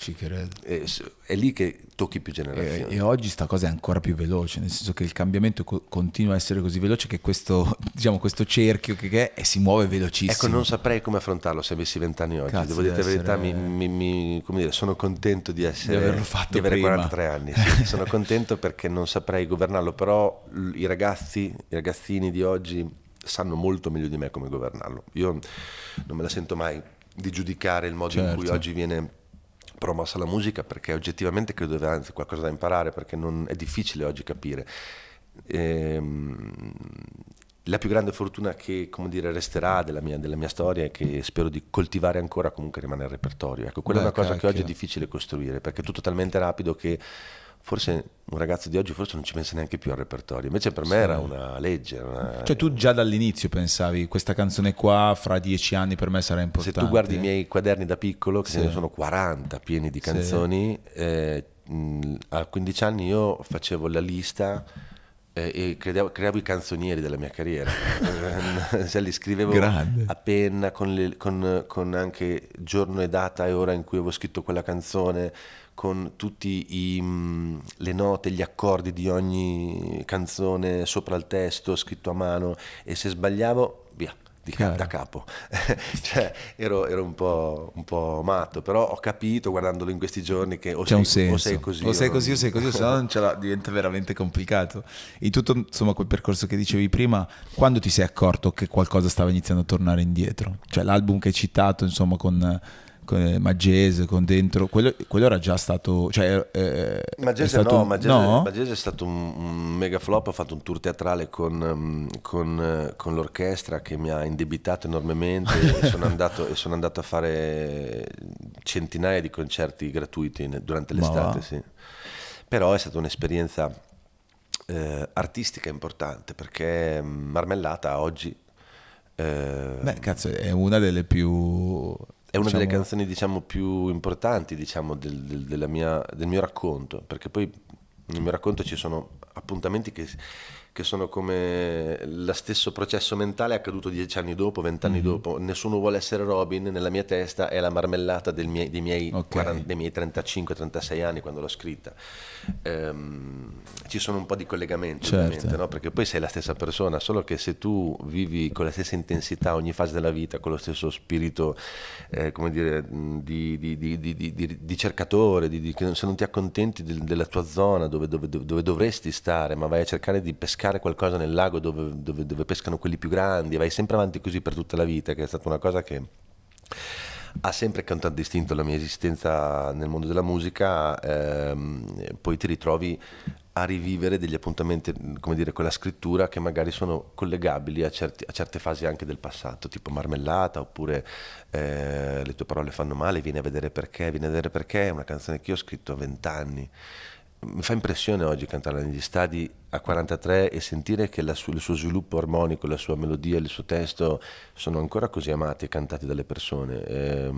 Speaker 1: ci credo. È, è lì che tocchi più
Speaker 2: generazioni. E, e oggi sta cosa è ancora più veloce, nel senso che il cambiamento co continua a essere così veloce che questo, diciamo, questo cerchio che è e si muove velocissimo. Ecco, non
Speaker 1: saprei come affrontarlo se avessi vent'anni oggi. Cazzo, Devo dire la verità, mi, mi, mi, dire, sono contento di essere di averlo fatto di avere prima. 43 anni. Sì, sono contento perché non saprei governarlo, però i ragazzi, i ragazzini di oggi sanno molto meglio di me come governarlo. Io non me la sento mai di giudicare il modo certo. in cui certo. oggi viene promossa la musica perché oggettivamente credo che anzi qualcosa da imparare perché non, è difficile oggi capire. Ehm, la più grande fortuna che dire, resterà della mia, della mia, storia e che spero di coltivare ancora comunque rimane il repertorio. Ecco, quella Beh, è una cosa che oggi è difficile costruire perché è tutto talmente rapido che forse un ragazzo di oggi forse non ci pensa neanche più al repertorio, invece per me era una legge. Una... Cioè
Speaker 2: tu già dall'inizio pensavi questa canzone qua fra dieci anni per me sarà importante. Se tu guardi i
Speaker 1: miei quaderni da piccolo, che sì. ce ne sono 40 pieni di canzoni, sì. eh, mh, a 15 anni io facevo la lista eh, e creavo, creavo, i canzonieri della mia carriera, eh, cioè, li scrivevo Grande. a penna con, le, con, con, anche giorno e data e ora in cui avevo scritto quella canzone, con tutte mm, le note, gli accordi di ogni canzone sopra il testo, scritto a mano e se sbagliavo, via, Cap- da capo. cioè, ero, ero un, po', un, po', matto, però ho capito guardandolo in questi giorni che o, sei, o sei, così. O sei così non... o sei così, o
Speaker 2: se no diventa veramente complicato. In tutto, insomma, quel percorso che dicevi prima, quando ti sei accorto che qualcosa stava iniziando a tornare indietro? Cioè l'album che hai citato, insomma, con con eh, Maggese, con dentro, quello, quello, era già stato... Cioè, eh, eh Maggese stato, no, Magese, no?
Speaker 1: Maggese è stato un, un, mega flop, ha fatto un tour teatrale con, ehm, con, eh, con l'orchestra che mi ha indebitato enormemente e sono andato, e sono andato a fare centinaia di concerti gratuiti durante l'estate, sì. Però è stata un'esperienza eh, artistica importante perché ehm, Marmellata oggi... Ehm, Beh,
Speaker 2: cazzo, è una delle più è una delle canzoni
Speaker 1: diciamo, più importanti diciamo, del, del, mia, del mio racconto, perché poi nel mio racconto ci sono appuntamenti che che sono come lo stesso processo mentale accaduto dieci anni dopo, vent'anni mm-hmm. dopo. Nessuno vuole essere Robin, nella mia testa è la marmellata mie, dei miei, okay. miei 35-36 anni quando l'ho scritta. Ehm, ci sono un po' di collegamenti, certo. no? perché poi sei la stessa persona, solo che se tu vivi con la stessa intensità ogni fase della vita, con lo stesso spirito, eh, come dire, di, di, di, di cercatore, se non ti accontenti della tua zona dove, dove, dove dovresti stare, ma vai a cercare di pescare pescare qualcosa nel lago dove, dove, dove pescano quelli più grandi, vai sempre avanti così per tutta la vita, che è stata una cosa che ha sempre contraddistinto la mia esistenza nel mondo della musica, ehm, poi ti ritrovi a rivivere degli appuntamenti, come dire, con la scrittura che magari sono collegabili a, certi, a certe fasi anche del passato, tipo marmellata, oppure eh, le tue parole fanno male, vieni a vedere perché, vieni a vedere perché, è una canzone che io ho scritto a vent'anni. Mi fa impressione oggi cantare negli stadi a 43 e sentire che sua, il suo sviluppo armonico, la sua melodia, il suo testo sono ancora così amati e cantati dalle persone. Eh,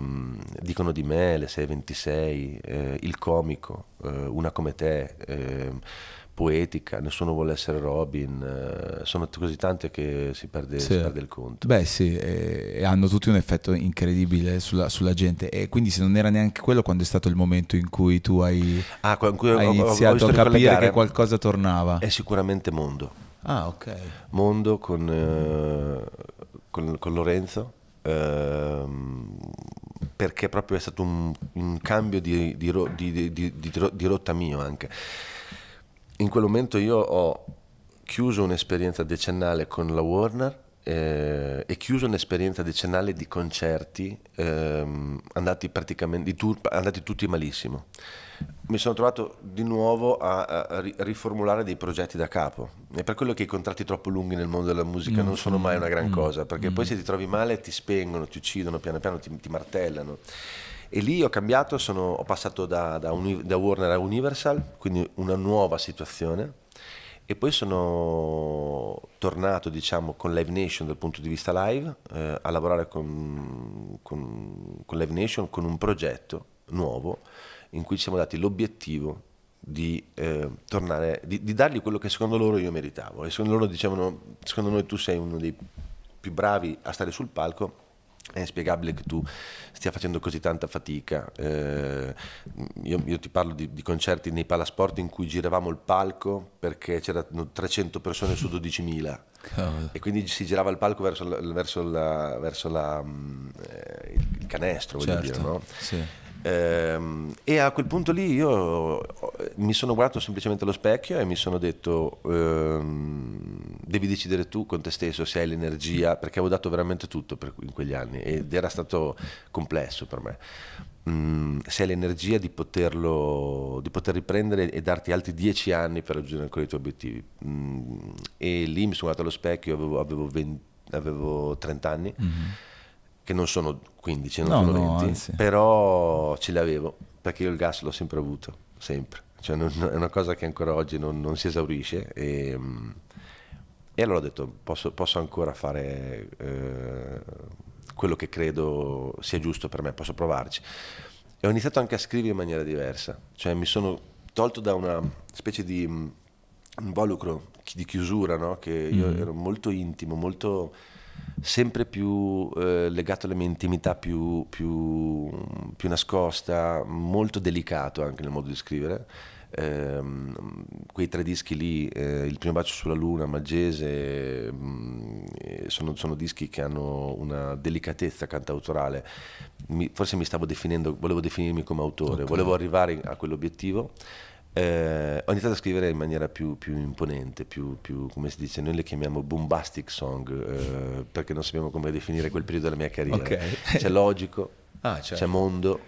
Speaker 1: dicono di me, le 626, eh, il comico, eh, una come te ehm, poetica, nessuno vuole essere Robin, eh, sono così tante che si perde, sì. si perde il conto. Beh
Speaker 2: sì, e hanno tutti un effetto incredibile sulla, sulla, gente e quindi se non era neanche quello quando è stato il momento in cui tu hai, ah, cui hai ho, iniziato ho a capire che
Speaker 1: qualcosa tornava. È sicuramente Mondo. Ah ok. Mondo con, eh, con, con Lorenzo. Ehm, perché proprio è stato un, un cambio di, di, di, di rotta mio anche in quel momento io ho chiuso un'esperienza decennale con la Warner eh, e chiuso un'esperienza decennale di concerti ehm, andati, di tour, andati tutti malissimo. Mi sono trovato di nuovo a, a, riformulare dei progetti da capo. È per quello che i contratti troppo lunghi nel mondo della musica mm. non sono mai mm, una gran mm. cosa, perché mm. poi se ti trovi male ti spengono, ti uccidono piano piano, ti, ti martellano e lì ho cambiato, sono, ho passato da, da, Uni, da, Warner a Universal, quindi una nuova situazione e poi sono tornato diciamo, con Live Nation dal punto di vista live eh, a lavorare con, con, con Live Nation con un progetto nuovo in cui ci siamo dati l'obiettivo di, eh, tornare, di, di, dargli quello che secondo loro io meritavo. E secondo loro dicevano, secondo noi tu sei uno dei più bravi a stare sul palco, è inspiegabile che tu stia facendo così tanta fatica. Eh, io, io, ti parlo di, di, concerti nei palasport in cui giravamo il palco perché c'erano 300 persone su 12.000 oh. e quindi si girava il palco verso, verso, la, verso la, mm, eh, il, canestro, certo. voglio dire, certo, no? Sì Ehm, e a quel punto lì io mi sono guardato semplicemente allo specchio e mi sono detto ehm, devi decidere tu con te stesso se hai l'energia perché avevo dato veramente tutto per, in quegli anni ed era stato complesso per me mm, se hai l'energia di poterlo di poter riprendere e darti altri dieci anni per raggiungere ancora i tuoi obiettivi mm, e lì mi sono guardato allo specchio avevo, avevo, 20, avevo 30 anni mm-hmm che non sono 15, non no, sono 20, no, però ce l'avevo perché io il gas l'ho sempre avuto, sempre. Cioè non, è una cosa che ancora oggi non, non si esaurisce. E, ehm, e, allora ho detto, posso, posso ancora fare eh, quello che credo sia giusto per me, posso provarci. E ho iniziato anche a scrivere in maniera diversa, cioè mi sono tolto da una specie di mm, involucro di chiusura, no? che io mm. ero molto intimo, molto sempre più eh, legato alla mia intimità più, più, più, nascosta, molto delicato anche nel modo di scrivere. Eh, quei tre dischi lì, eh, Il primo bacio sulla luna, Magese, mm, eh, sono, sono, dischi che hanno una delicatezza cantautorale. Mi, forse mi stavo definendo, volevo definirmi come autore, okay. volevo arrivare a quell'obiettivo eh, ho iniziato a scrivere in maniera più, più imponente, più, più, come si dice, noi le chiamiamo bombastic song, eh, perché non sappiamo come definire quel periodo della mia carriera. Okay. C'è logico, ah, certo. c'è mondo,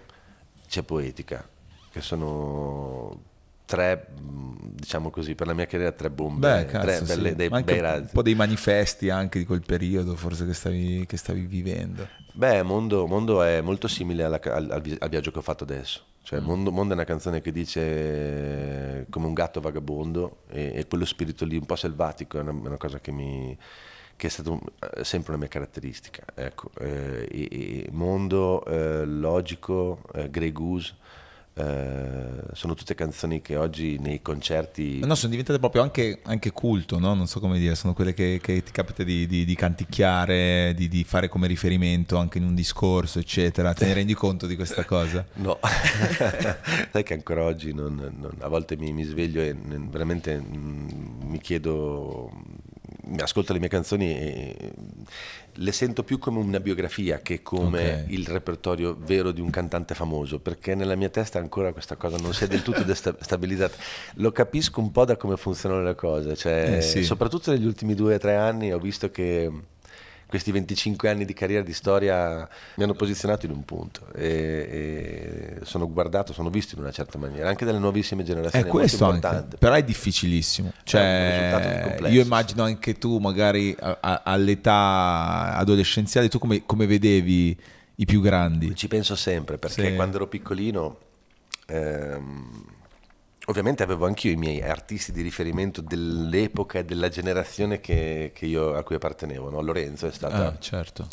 Speaker 1: c'è poetica, che sono tre, diciamo così, per la mia carriera tre bombe, Beh, cazzo, tre belle, sì. dei bei razzi. Un po' dei
Speaker 2: manifesti anche di quel periodo forse che stavi, che stavi vivendo.
Speaker 1: Beh, mondo, mondo, è molto simile alla, al, al viaggio che ho fatto adesso cioè, mm. Mondo, Mondo, è una canzone che dice eh, come un gatto vagabondo e, e quello spirito lì un po' selvatico è una, una cosa che, mi, che è stata un, eh, sempre una mia caratteristica. Ecco. Eh, e, e mondo eh, logico, eh, Grey Goose, eh, sono tutte canzoni che oggi nei concerti... No,
Speaker 2: sono diventate proprio anche, anche culto, no? non so come dire, sono quelle che, che ti capita di, di, di canticchiare, di, di, fare come riferimento anche in un discorso, eccetera. Te ne rendi conto di questa cosa?
Speaker 1: No, sai che ancora oggi non, non, a volte mi, mi, sveglio e veramente mm, mi chiedo, mi ascolto le mie canzoni e le sento più come una biografia che come okay. il repertorio vero di un cantante famoso, perché nella mia testa ancora questa cosa non si è del tutto destabilizzata. Lo capisco un po' da come funzionano le cose, cioè, eh sì. soprattutto negli ultimi due o tre anni ho visto che questi 25 anni di carriera di storia mi hanno posizionato in un punto e, e sono guardato, sono visto in una certa maniera, anche dalle nuovissime generazioni. Eh, è questo importante.
Speaker 2: però è difficilissimo. Cioè, è io immagino anche tu, magari all'età adolescenziale, tu come, come, vedevi i più grandi? Ci penso sempre perché sì. quando ero
Speaker 1: piccolino. Ehm, ovviamente avevo anch'io i miei artisti di riferimento dell'epoca e della generazione che, che io, a cui appartenevo. No? Lorenzo è stata ah, certo.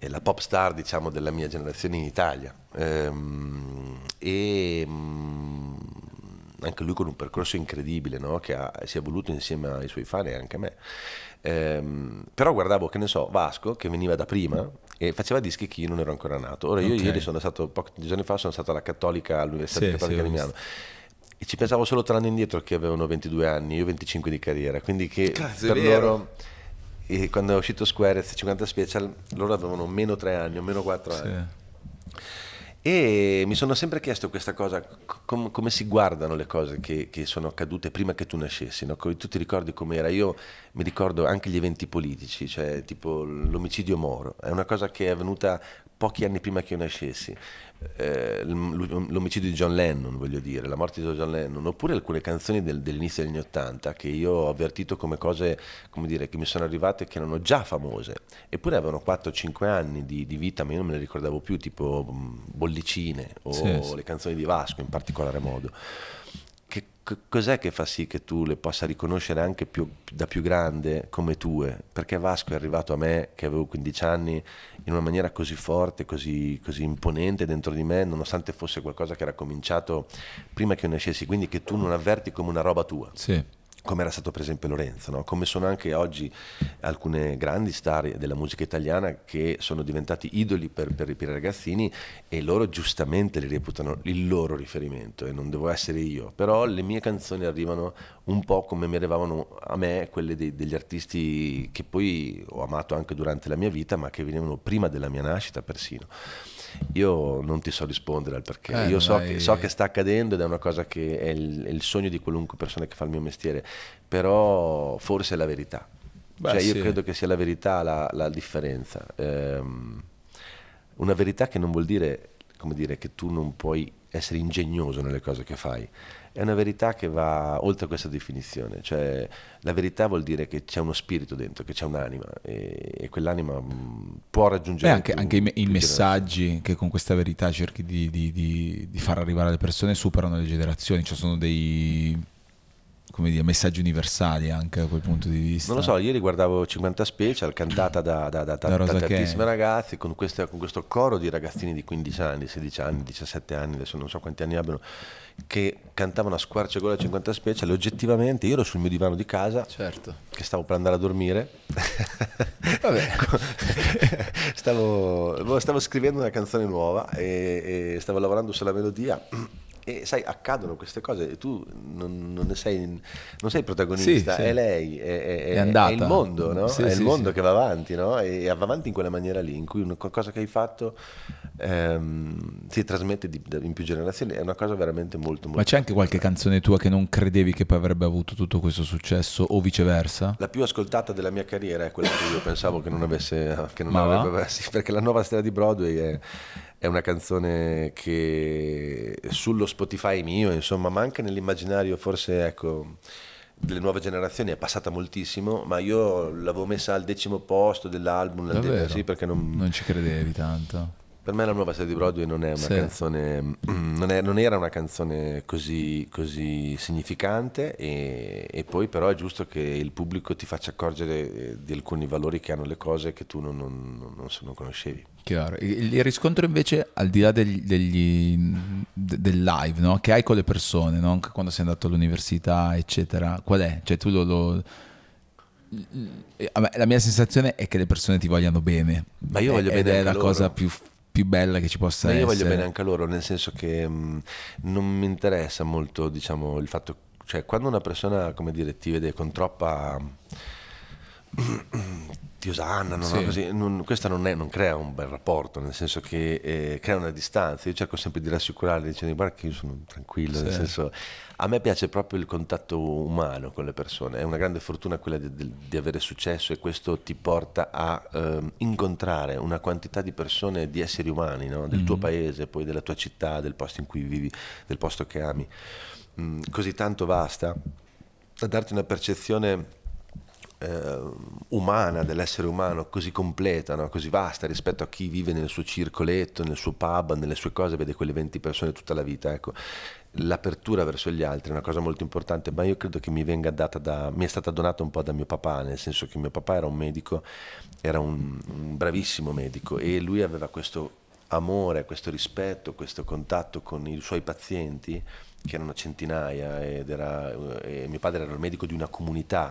Speaker 1: la pop star diciamo, della mia generazione in Italia. Ehm, e mm, anche lui con un percorso incredibile no? che ha, si è voluto insieme ai suoi fan e anche a me. Ehm, però guardavo, che ne so, Vasco che veniva da prima e faceva dischi che io non ero ancora nato. Ora io okay. ieri sono stato, pochi giorni fa sono stato alla Cattolica, all'Università sì, Cattolica sì, di Milano. Visto e ci pensavo solo tornando indietro che avevano 22 anni, io 25 di carriera, quindi che Cazzo, per loro eh, quando è uscito Square 50 Special loro avevano meno 3 anni o meno 4 sì. anni. E mi sono sempre chiesto questa cosa, com- come si guardano le cose che-, che, sono accadute prima che tu nascessi, no? tu ti ricordi com'era, io mi ricordo anche gli eventi politici, cioè tipo l'omicidio Moro, è una cosa che è avvenuta pochi anni prima che io nascessi eh, l'omicidio di John Lennon, voglio dire, la morte di John Lennon, oppure alcune canzoni del, dell'inizio degli anni Ottanta che io ho avvertito come cose, come dire, che mi sono arrivate e che erano già famose, eppure avevano 4-5 anni di, di, vita, ma io non me le ricordavo più, tipo mm, Bollicine o sì, sì. le canzoni di Vasco in particolare modo. cos'è che fa sì che tu le possa riconoscere anche più, da più grande come tue? Perché Vasco è arrivato a me, che avevo 15 anni, in una maniera così forte, così, così, imponente dentro di me, nonostante fosse qualcosa che era cominciato prima che io nascessi, quindi che tu non avverti come una roba tua. Sì come era stato per esempio Lorenzo, no? come sono anche oggi alcune grandi star della musica italiana che sono diventati idoli per, per, per i ragazzini e loro giustamente li reputano il loro riferimento e non devo essere io, però le mie canzoni arrivano un po' come mi arrivavano a me quelle dei, degli artisti che poi ho amato anche durante la mia vita ma che venivano prima della mia nascita persino. Io non ti so rispondere al perché. Eh, Io so, hai... che, so che, sta accadendo ed è una cosa che è il, è il, sogno di qualunque persona che fa il mio mestiere, però forse è la verità. Beh, cioè, io sì. credo che sia la verità la, la differenza. Ehm, una verità che non vuol dire, come dire che tu non puoi essere ingegnoso nelle cose che fai, è una verità che va oltre questa definizione, cioè la verità vuol dire che c'è uno spirito dentro, che c'è un'anima
Speaker 2: e, e quell'anima mm, può raggiungere... Beh, anche, più, anche i, i messaggi che con questa verità cerchi di, di, di, di, far arrivare alle persone superano le generazioni, cioè sono dei come dire, messaggi universali anche da quel punto di vista. Non lo
Speaker 1: so, ieri guardavo 50 Special cantata da, da, da, da tantissimi ragazzi con, queste, con, questo coro di ragazzini di 15 anni, 16 anni, 17 anni, adesso non so quanti anni abbiano, che cantavano a squarciagola 50 Special e oggettivamente io ero sul mio divano di casa, certo. che stavo per andare a dormire, stavo, stavo, scrivendo una canzone nuova e, e stavo lavorando sulla melodia e sai, accadono queste cose e tu non, non, sei, non sei, protagonista, sì, sì. è lei, è, è, è, è il mondo, no? sì, è il mondo che va avanti, no? E, va avanti in quella maniera lì, in cui una, qualcosa che hai fatto ehm, si trasmette di, in più generazioni, è una cosa veramente molto, molto... Ma c'è
Speaker 2: anche qualche canzone tua che non credevi che poi avrebbe avuto tutto questo successo o viceversa?
Speaker 1: La più ascoltata della mia carriera è quella che io pensavo che non avesse, che non avrebbe, sì, perché la nuova stella di Broadway è, è una canzone che sullo Spotify mio, insomma, ma anche nell'immaginario forse ecco, delle nuove generazioni è passata moltissimo, ma io l'avevo messa al decimo posto dell'album, Davvero? sì, perché non...
Speaker 2: non ci credevi tanto.
Speaker 1: Per me la nuova serie di Broadway non è una sì. canzone, non, è, non, era una canzone così, così significante e, e, poi però è giusto che il pubblico ti faccia accorgere eh, di alcuni valori che hanno le cose che tu non, non, non conoscevi.
Speaker 2: Chiaro. Il riscontro invece, al di là degli, degli, del live no? che hai con le persone, no? quando sei andato all'università, eccetera, qual è? Cioè, tu lo, lo... La mia sensazione è che le persone ti vogliano bene. Ma io voglio e, bene. Ed è la loro. cosa più, più, bella che ci possa Ma io essere. Io voglio bene
Speaker 1: anche a loro, nel senso che mh, mm, non mi interessa molto diciamo, il fatto. Cioè, quando una persona, come dire, ti vede con troppa. ti osannano, sì. Così, non, questa non, è, non, crea un bel rapporto, nel senso che eh, crea una distanza. Io cerco sempre di rassicurarli dicendo guarda che io sono tranquillo, sì. nel senso a me piace proprio il contatto umano con le persone, è una grande fortuna quella di, di, di avere successo e questo ti porta a eh, incontrare una quantità di persone, di esseri umani, no? del mm-hmm. tuo paese, poi della tua città, del posto in cui vivi, del posto che ami, mm, così tanto vasta da darti una percezione eh, umana dell'essere umano così completa, no? così vasta rispetto a chi vive nel suo circoletto, nel suo pub, nelle sue cose, vede quelle 20 persone tutta la vita. Ecco. L'apertura verso gli altri è una cosa molto importante, ma io credo che mi venga data da, mi è stata donata un po' da mio papà, nel senso che mio papà era un medico, era un, un bravissimo medico e lui aveva questo amore, questo rispetto, questo contatto con i suoi pazienti che erano centinaia ed era, eh, e mio padre era il medico di una comunità.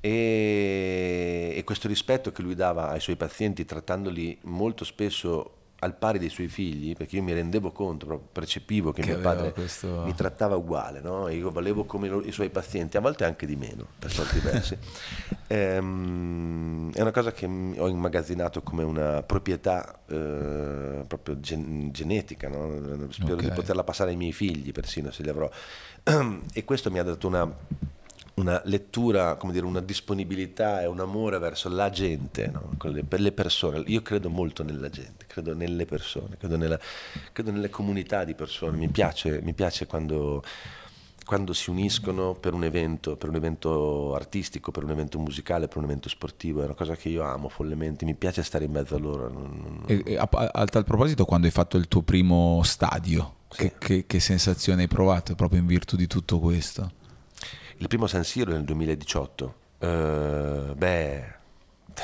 Speaker 1: E, e, questo rispetto che lui dava ai suoi pazienti trattandoli molto spesso al pari dei suoi figli, perché io mi rendevo conto, percepivo che, che mio padre questo... mi trattava uguale, no? io valevo come i suoi pazienti, a volte anche di meno, per certi versi. Ehm, è una cosa che ho immagazzinato come una proprietà eh, proprio gen genetica, no? spero okay. di poterla passare ai miei figli, persino se li avrò. e questo mi ha dato una una lettura, come dire, una disponibilità e un amore verso la gente, no? per le persone. Io credo molto nella gente, credo nelle persone, credo, nella, credo nelle comunità di persone. Mi piace, mi piace quando, quando, si uniscono per un evento, per un evento artistico, per un evento musicale, per un evento sportivo. È una cosa che io amo follemente, mi piace stare in mezzo a loro.
Speaker 2: E, e a, a tal proposito, quando hai fatto il tuo primo stadio, sì. che, che, che sensazione hai provato proprio in virtù di tutto questo?
Speaker 1: il primo San Siro nel 2018. Uh, eh, beh,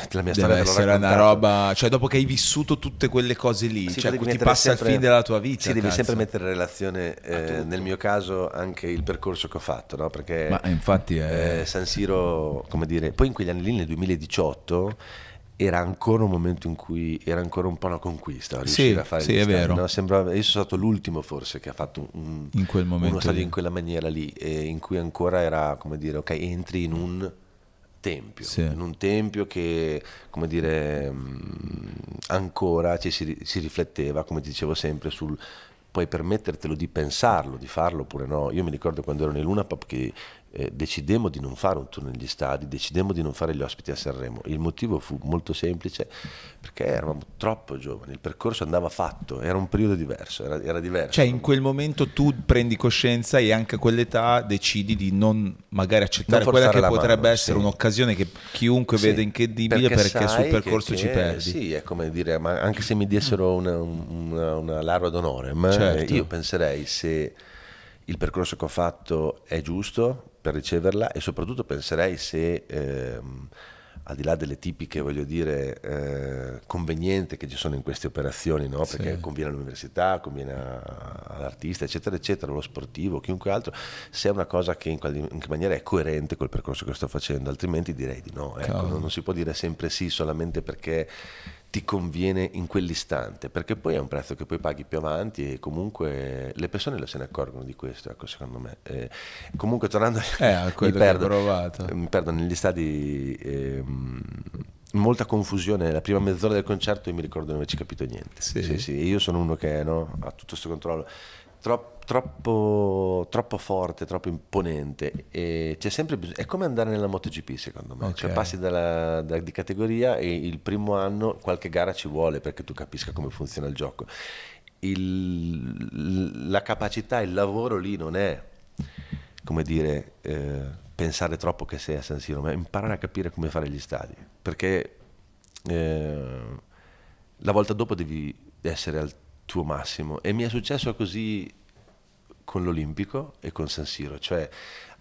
Speaker 1: la mia storia deve essere una
Speaker 2: roba cioè dopo che hai vissuto tutte quelle cose lì sì, cioè, ti passa sempre, il fine della tua vita sì devi cazzo. sempre
Speaker 1: mettere in relazione eh, nel mio caso anche il percorso che ho fatto no? perché ma infatti è... Eh, eh, San Siro come dire poi in quegli anni lì nel 2018 era ancora un momento in cui era ancora un po' una conquista riuscire sì, a fare sì, è vero. No? Sembrava, io sono stato l'ultimo forse che ha fatto un, in quel uno stadio lì. in quella maniera lì eh, in cui ancora era come dire ok entri in un tempio sì. in un tempio che come dire mh, mm, ancora ci si, si rifletteva come ti dicevo sempre sul puoi permettertelo di pensarlo, di farlo oppure no. Io mi ricordo quando ero nel Luna Pop che eh, decidemmo di non fare un tour negli stadi, decidemmo di non fare gli ospiti a Sanremo. Il motivo fu molto semplice perché eravamo troppo giovani, il percorso andava fatto,
Speaker 2: era un periodo diverso, era, era diverso. Cioè in quel momento tu prendi coscienza e anche a quell'età decidi di non magari accettare non quella che potrebbe mano, essere sì. un'occasione che chiunque sì, vede incredibile perché, perché sul percorso che, ci perdi. Sì,
Speaker 1: è come dire, ma anche se mi dessero una, una, una larva d'onore, ma eh, certo. io penserei se il percorso che ho fatto è giusto, per riceverla e soprattutto penserei se ehm, al di là delle tipiche, voglio dire, eh, convenienze che ci sono in queste operazioni, no? perché sì. conviene all'università, conviene all'artista, eccetera, eccetera, allo sportivo, chiunque altro, se è una cosa che in qualche maniera è coerente col percorso che sto facendo, altrimenti direi di no. Ecco, non, non si può dire sempre sì solamente perché ti conviene in quell'istante, perché poi è un prezzo che poi paghi più avanti e comunque le persone se ne accorgono di questo, ecco, secondo me. Eh, comunque tornando eh, a quello mi perdo, che ho provato. Mi perdo negli stadi eh, molta confusione, la prima mezz'ora del concerto io mi ricordo non averci capito niente. Sì. Sì, sì. io sono uno che no, ha tutto questo controllo. Troppo troppo, troppo, forte, troppo imponente. E c'è sempre bisogno, è come andare nella MotoGP, secondo me. Cioè, okay. Cioè, passi dalla, da, di categoria e il primo anno qualche gara ci vuole perché tu capisca come funziona il gioco. Il, la capacità, il lavoro lì non è come dire eh, pensare troppo che sei a San Siro, ma imparare a capire come fare gli stadi. Perché eh, la volta dopo devi essere al tuo massimo. E mi è successo così con l'Olimpico e con San Siro, cioè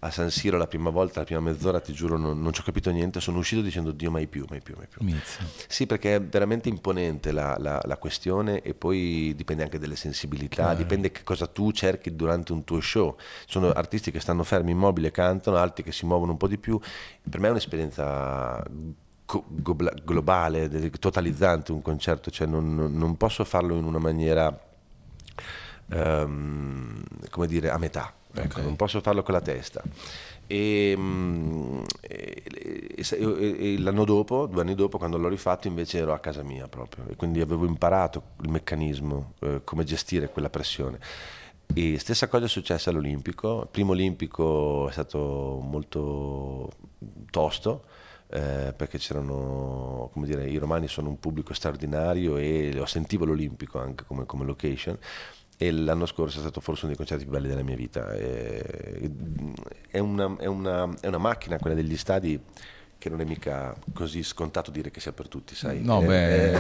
Speaker 1: a San Siro la prima volta, la prima mezz'ora, ti giuro, non, non ci ho capito niente, sono uscito dicendo Dio mai più, mai più, mai più. Inizio. Sì, perché è veramente imponente la, la, la, questione e poi dipende anche dalle sensibilità, claro. dipende che cosa tu cerchi durante un tuo show. Sono artisti che stanno fermi, immobili, cantano, altri che si muovono un po' di più. Per me è un'esperienza globale, totalizzante un concerto, cioè non, non posso farlo in una maniera um, come dire, a metà. Ecco, okay. Ecco, non posso farlo con la testa. E, mm, e, e, e, l'anno dopo, due anni dopo, quando l'ho rifatto, invece ero a casa mia proprio e quindi avevo imparato il meccanismo, eh, come gestire quella pressione. E stessa cosa è successa all'Olimpico. Il primo Olimpico è stato molto tosto. Eh, perché c'erano, come dire, i romani sono un pubblico straordinario e lo sentivo l'Olimpico anche come, come location e l'anno scorso è stato forse uno dei concerti più belli della mia vita. È una, è una, è una macchina quella degli stadi che non è mica così scontato dire che sia per tutti, sai? No, è, eh, beh, è eh,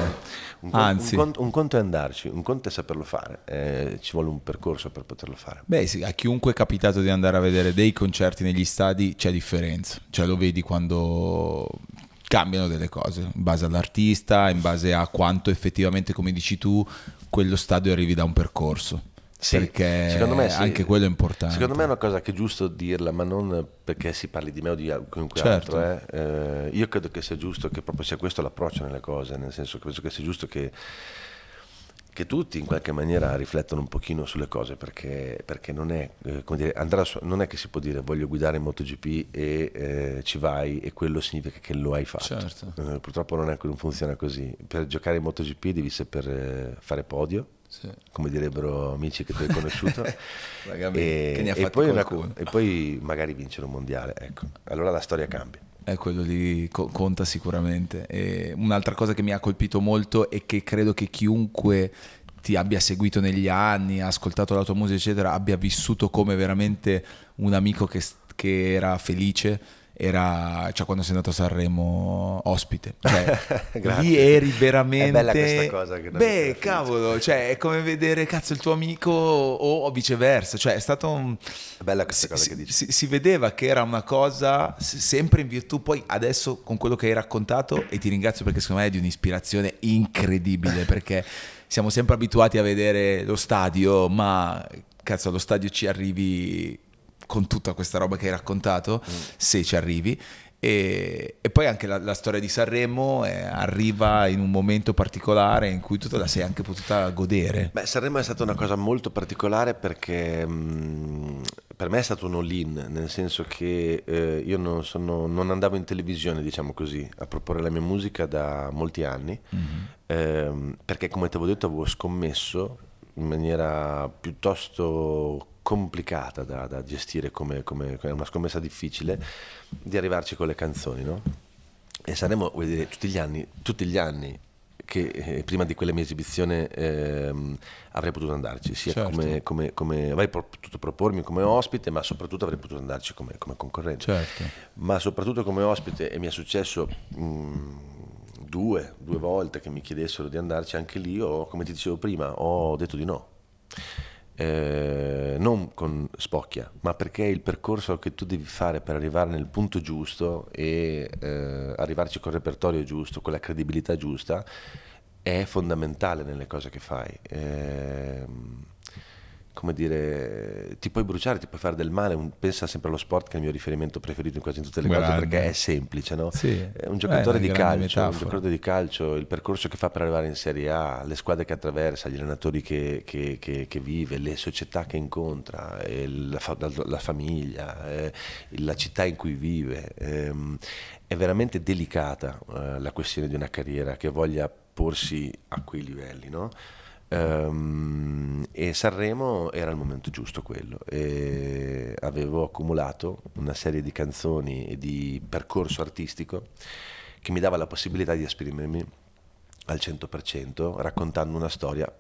Speaker 1: un, anzi. Un, un, conto è andarci, un conto è saperlo fare, eh, ci vuole un percorso per poterlo fare. Beh,
Speaker 2: sì, a chiunque è capitato di andare a vedere dei concerti negli stadi c'è differenza, cioè lo vedi quando cambiano delle cose in base all'artista, in base a quanto effettivamente, come dici tu, quello stadio arrivi da un percorso. Sì, perché secondo me, anche sì. quello è importante. Secondo
Speaker 1: me è una cosa che è giusto dirla, ma non perché si parli di me o di chiunque certo. altro. Eh. Eh, io credo che sia giusto che proprio sia questo l'approccio nelle cose, nel senso che penso che sia giusto che che tutti in qualche maniera riflettono un pochino sulle cose perché, perché non, è, eh, come dire, su, non, è, che si può dire voglio guidare in MotoGP e eh, ci vai e quello significa che lo hai fatto. Certo. Eh, purtroppo non, è, non, funziona così. Per giocare in MotoGP devi saper eh, fare podio. Sì. Come direbbero amici che tu hai conosciuto, Ragazzi, e, e, poi una, e, poi magari vincere un mondiale. Ecco. Allora la storia cambia.
Speaker 2: Eh, quello lì co- conta sicuramente. E un'altra cosa che mi ha colpito molto e che credo che chiunque ti abbia seguito negli anni, ha ascoltato la tua musica, eccetera, abbia vissuto come veramente un amico che, che era felice era cioè, quando sei andato a Sanremo ospite. Cioè, lì eri veramente... È bella questa cosa che Beh, cavolo, cioè, è come vedere cazzo il tuo amico o, o viceversa. Cioè, è stato un... È bella questa si, cosa che dici. Si, si, vedeva che era una cosa sempre in virtù, poi adesso con quello che hai raccontato, e ti ringrazio perché secondo me è di un'ispirazione incredibile, perché siamo sempre abituati a vedere lo stadio, ma cazzo, allo stadio ci arrivi con tutta questa roba che hai raccontato, mm. se ci arrivi. E, e poi anche la, la, storia di Sanremo eh, arriva in un momento particolare in cui tu te la sei anche potuta godere.
Speaker 1: Beh, Sanremo è stata una cosa molto particolare perché mh, mm, per me è stato un all-in, nel senso che eh, io non, sono, non, andavo in televisione, diciamo così, a proporre la mia musica da molti anni, mm-hmm. eh, perché come ti avevo detto avevo scommesso in maniera piuttosto complicata da, da gestire come, come, come, una scommessa difficile di arrivarci con le canzoni no? e saremo dire, tutti gli anni tutti gli anni che eh, prima di quella mia esibizione ehm, avrei potuto andarci, sia certo. come, come, come, avrei potuto propormi come ospite, ma soprattutto avrei potuto andarci come, come concorrente. Certo. Ma soprattutto come ospite, e mi è successo mh, mm, due, due volte che mi chiedessero di andarci anche lì, o come ti dicevo prima, ho detto di no eh, non con spocchia, ma perché il percorso che tu devi fare per arrivare nel punto giusto e eh, arrivarci col repertorio giusto, con la credibilità giusta, è fondamentale nelle cose che fai. Eh, come dire, ti puoi bruciare, ti puoi fare del male. Un, pensa sempre allo sport, che è il mio riferimento preferito in quasi tutte le Grande. cose, perché è semplice, no? Sì. Eh, un eh, giocatore, eh, di calcio, un giocatore di calcio, il percorso che fa per arrivare in Serie A, le squadre che attraversa, gli allenatori che, che, che, che vive, le società che incontra, eh, la, la, la, famiglia, eh, la città in cui vive. Ehm, è veramente delicata eh, la questione di una carriera che voglia porsi a quei livelli, no? Um, e Sanremo era il momento giusto quello. E avevo accumulato una serie di canzoni e di percorso artistico che mi dava la possibilità di esprimermi al 100% raccontando una storia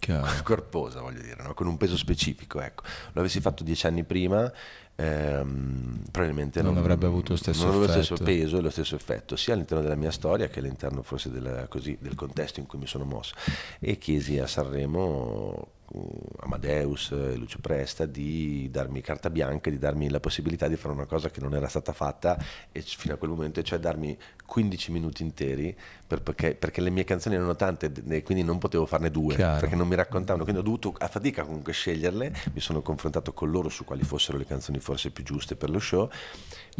Speaker 1: Chiaro. corposa, voglio dire, no? con un peso specifico. Ecco. Lo avessi fatto dieci anni prima ehm, probabilmente non, non, avrebbe avuto lo stesso, lo stesso peso e lo stesso effetto sia all'interno della mia storia che all'interno forse della, così, del contesto in cui mi sono mosso e chiesi a Sanremo eh, Amadeus e eh, Lucio Presta di darmi carta bianca, di darmi la possibilità di fare una cosa che non era stata fatta e fino a quel momento, cioè darmi 15 minuti interi per, perché, perché, le mie canzoni erano tante e quindi non potevo farne due Chiaro. perché non mi raccontavano, quindi ho dovuto a fatica comunque sceglierle, mi sono confrontato con loro su quali fossero le canzoni forse più giuste per lo show,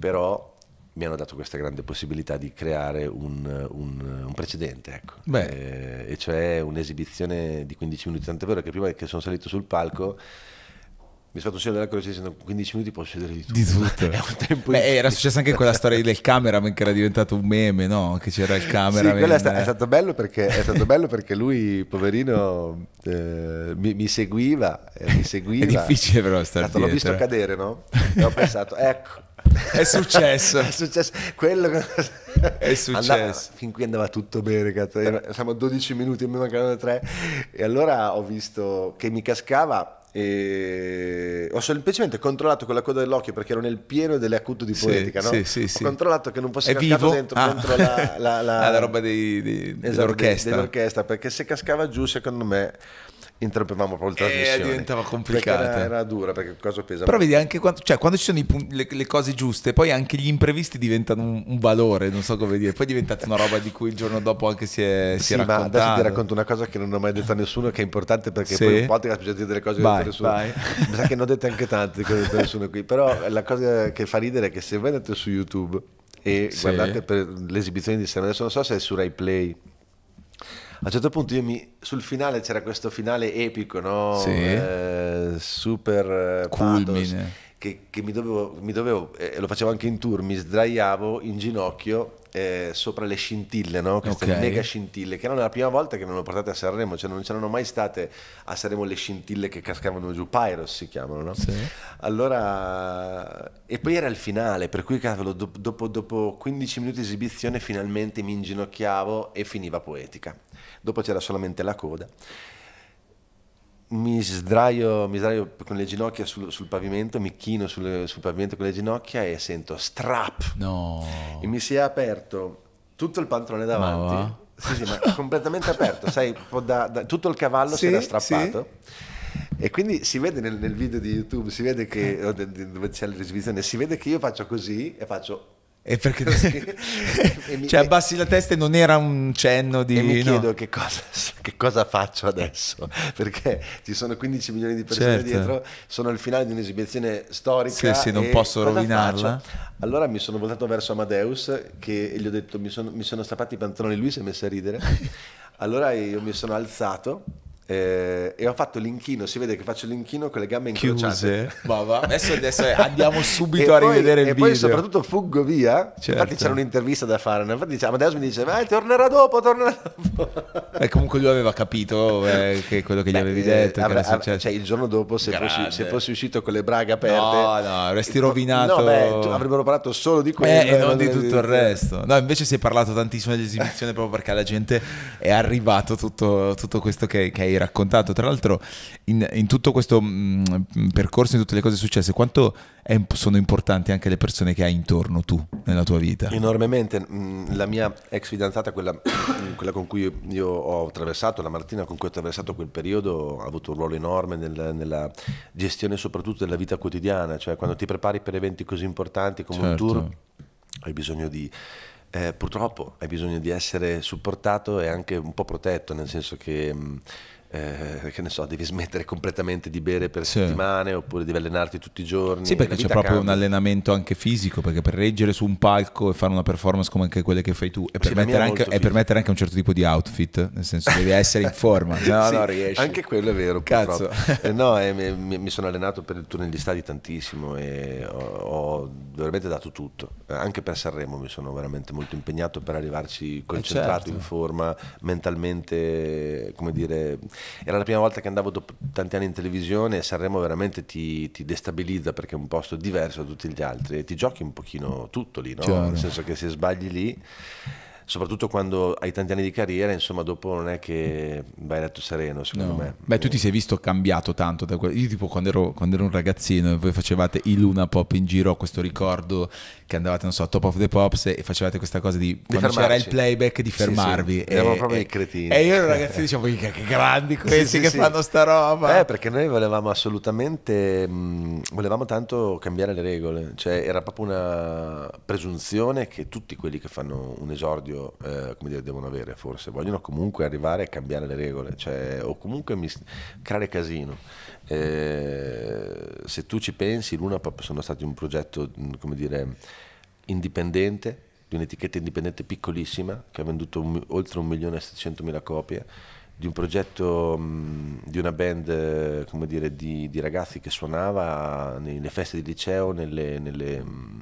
Speaker 1: però mi hanno dato questa grande possibilità di creare un, un, un precedente, ecco. Beh. Eh, e cioè un'esibizione di 15 minuti, tanto è vero che prima che sono salito sul palco mi sono fatto uscire della croce dicendo 15 minuti posso scegliere di tutto. Di tutto.
Speaker 2: Beh, era successa anche quella storia del cameraman che era diventato un meme, no? Che c'era il cameraman. Sì, è, sta- è, eh. stato
Speaker 1: bello perché, è stato bello perché lui, poverino, eh, mi, mi, seguiva, eh, mi, seguiva, È difficile però stare stato, L'ho visto cadere, no? E ho pensato, ecco, è successo. è successo. Quello che... È successo. Andava, fin qui andava tutto bene, cazzo. Siamo a 12 minuti, e mi mancavano 3. E allora ho visto che mi cascava e ho semplicemente controllato con la coda dell'occhio perché ero nel pieno dell'acuto di poetica sì, no? sì, sì, ho controllato che non fosse È cascato dentro, ah. dentro la, la, la, ah, la, roba dei, dei, esatto, dell'orchestra. dell'orchestra perché se cascava giù secondo me interrompevamo proprio la eh, trasmissione. Eh, diventava complicata. Era, era, dura perché cosa pesa. Però vedi
Speaker 2: anche quando, cioè, quando ci sono i, le, le, cose giuste, poi anche gli imprevisti diventano un, un, valore, non so come dire. Poi è diventata una roba di cui il giorno dopo anche si è, si sì, è raccontato. adesso ti racconto una cosa che
Speaker 1: non ho mai detto a nessuno che è importante perché sì. poi un
Speaker 2: podcast bisogna dire delle cose che non ho detto a nessuno.
Speaker 1: Mi sa che ne ho dette anche tante che non ho detto a nessuno qui. Però la cosa che fa ridere è che se voi andate su YouTube e sì. guardate per l'esibizione di Sanremo, adesso non so se è su Rai Play a un certo punto io mi, sul finale c'era questo finale epico, no? Sì. Eh, super eh, culmine. Pathos che, che mi dovevo, mi dovevo eh, lo facevo anche in tour, mi sdraiavo in ginocchio eh, sopra le scintille, no? queste okay. mega scintille, che erano la prima volta che non l'ho portate a Sanremo, cioè non c'erano mai state a Sanremo le scintille che cascavano giù, Pyros si chiamano, no? Sì. Allora, e poi era il finale, per cui cavolo, dopo, dopo 15 minuti di esibizione finalmente mi inginocchiavo e finiva poetica. Dopo c'era solamente la coda mi sdraio, mi sdraio, con le ginocchia sul, sul pavimento, mi chino sul, sul, pavimento con le ginocchia e sento strap. No. E mi si è aperto tutto il pantalone davanti. Sì, sì, ma completamente aperto, sai, da, da, tutto il cavallo sì, si era strappato. Sì. E quindi si vede nel, nel, video di YouTube, si vede che, dove c'è la risoluzione, si vede che io faccio così e faccio
Speaker 2: E perché cioè, e cioè, abbassi la testa e non era un cenno di... E mi chiedo
Speaker 1: che, cosa, che, cosa, faccio adesso, perché ci sono 15 milioni di persone certo. dietro, sono al finale di un'esibizione storica. Sì, sì, non posso rovinarla. Faccio? Allora mi sono voltato verso Amadeus che gli ho detto mi sono, mi sono strappato i pantaloni, lui si è messo a ridere. allora io mi sono alzato eh, e ho fatto l'inchino, si vede che faccio l'inchino con le gambe incrociate.
Speaker 2: adesso, adesso, andiamo subito a poi, rivedere il video. E poi soprattutto
Speaker 1: fuggo via. Certo. Infatti c'era un'intervista da fare. Infatti dice, Amadeus mi dice, vai, tornerà dopo, tornerà dopo.
Speaker 2: E eh, comunque lui aveva capito eh, che quello che gli avevi eh, detto. Eh, avre, avre, cioè, il giorno dopo, se fossi, se fossi, uscito con le braghe aperte... No, no, avresti eh, rovinato... No, beh, avrebbero
Speaker 1: parlato solo di quello. e non, non di tutto il resto.
Speaker 2: No, invece si è parlato tantissimo dell'esibizione proprio perché alla gente è arrivato tutto, tutto questo che, che hai hai raccontato, tra l'altro in, in tutto questo mh, mm, percorso, in tutte le cose successe, quanto è, sono importanti anche le persone che hai intorno tu nella tua vita?
Speaker 1: Enormemente, mm, la mia ex fidanzata, quella, mm, quella con cui io ho attraversato, la Martina con cui ho attraversato quel periodo, ha avuto un ruolo enorme nel, nella gestione soprattutto della vita quotidiana, cioè quando ti prepari per eventi così importanti come certo. un tour certo. hai bisogno di... Eh, purtroppo hai bisogno di essere supportato e anche un po' protetto, nel senso che mh, eh, che ne so, devi smettere completamente di bere per sì. settimane oppure devi allenarti tutti i giorni. Sì, perché c'è proprio un
Speaker 2: allenamento anche fisico, perché per reggere su un palco e fare una performance come anche quelle che fai tu e, sì, permettere, anche, e permettere, anche, un certo tipo di outfit, nel senso devi essere in forma, no, sì, no, riesci. Anche quello è vero, Cazzo. Eh,
Speaker 1: no, eh, mi, mi, sono allenato per il tour negli stadi tantissimo e ho, ho, veramente dato tutto, anche per Sanremo mi sono veramente molto impegnato per arrivarci eh, concentrato, certo. in forma, mentalmente, come dire era la prima volta che andavo dopo tanti anni in televisione e Sanremo veramente ti, ti destabilizza perché è un posto diverso da tutti gli altri e ti giochi un pochino tutto lì, no? nel senso che se sbagli lì soprattutto quando hai tanti anni di carriera, insomma, dopo non è che vai a
Speaker 2: letto sereno, secondo no. me. Beh, tu ti sei visto cambiato tanto. Da que- Io, tipo, quando ero, quando ero, un ragazzino e voi facevate i Luna Pop in giro, ho questo ricordo che andavate, non so, a Top of the Pops e facevate questa cosa di, di quando c'era il playback di fermarvi. Sì, sì. Eravamo proprio dei cretini. E io ero ragazzino dicevo, che, che grandi questi sì, che fanno sta roba. Eh,
Speaker 1: perché noi volevamo assolutamente, mh, volevamo tanto cambiare le regole. Cioè, era proprio una presunzione che tutti quelli che fanno un esordio proprio eh, come dire, devono avere forse, vogliono comunque arrivare a cambiare le regole, cioè, o comunque mis- creare casino. Eh, se tu ci pensi, Luna sono stati un progetto mm, come dire, indipendente, di un'etichetta indipendente piccolissima, che ha venduto un, oltre 1.700.000 copie, di un progetto mm, di una band come dire, di, di ragazzi che suonava nelle feste di liceo, nelle, nelle, mm,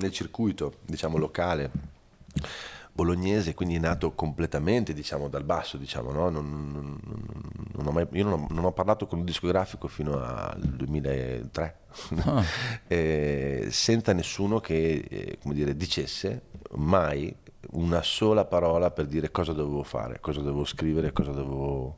Speaker 1: nel circuito diciamo, locale bolognese, quindi nato completamente diciamo, dal basso. Diciamo, no? non, non mai, io non ho, non ho, parlato con un discografico fino al 2003, ah. eh, senza nessuno che eh, dire, dicesse mai una sola parola per dire cosa dovevo fare, cosa dovevo scrivere, cosa dovevo...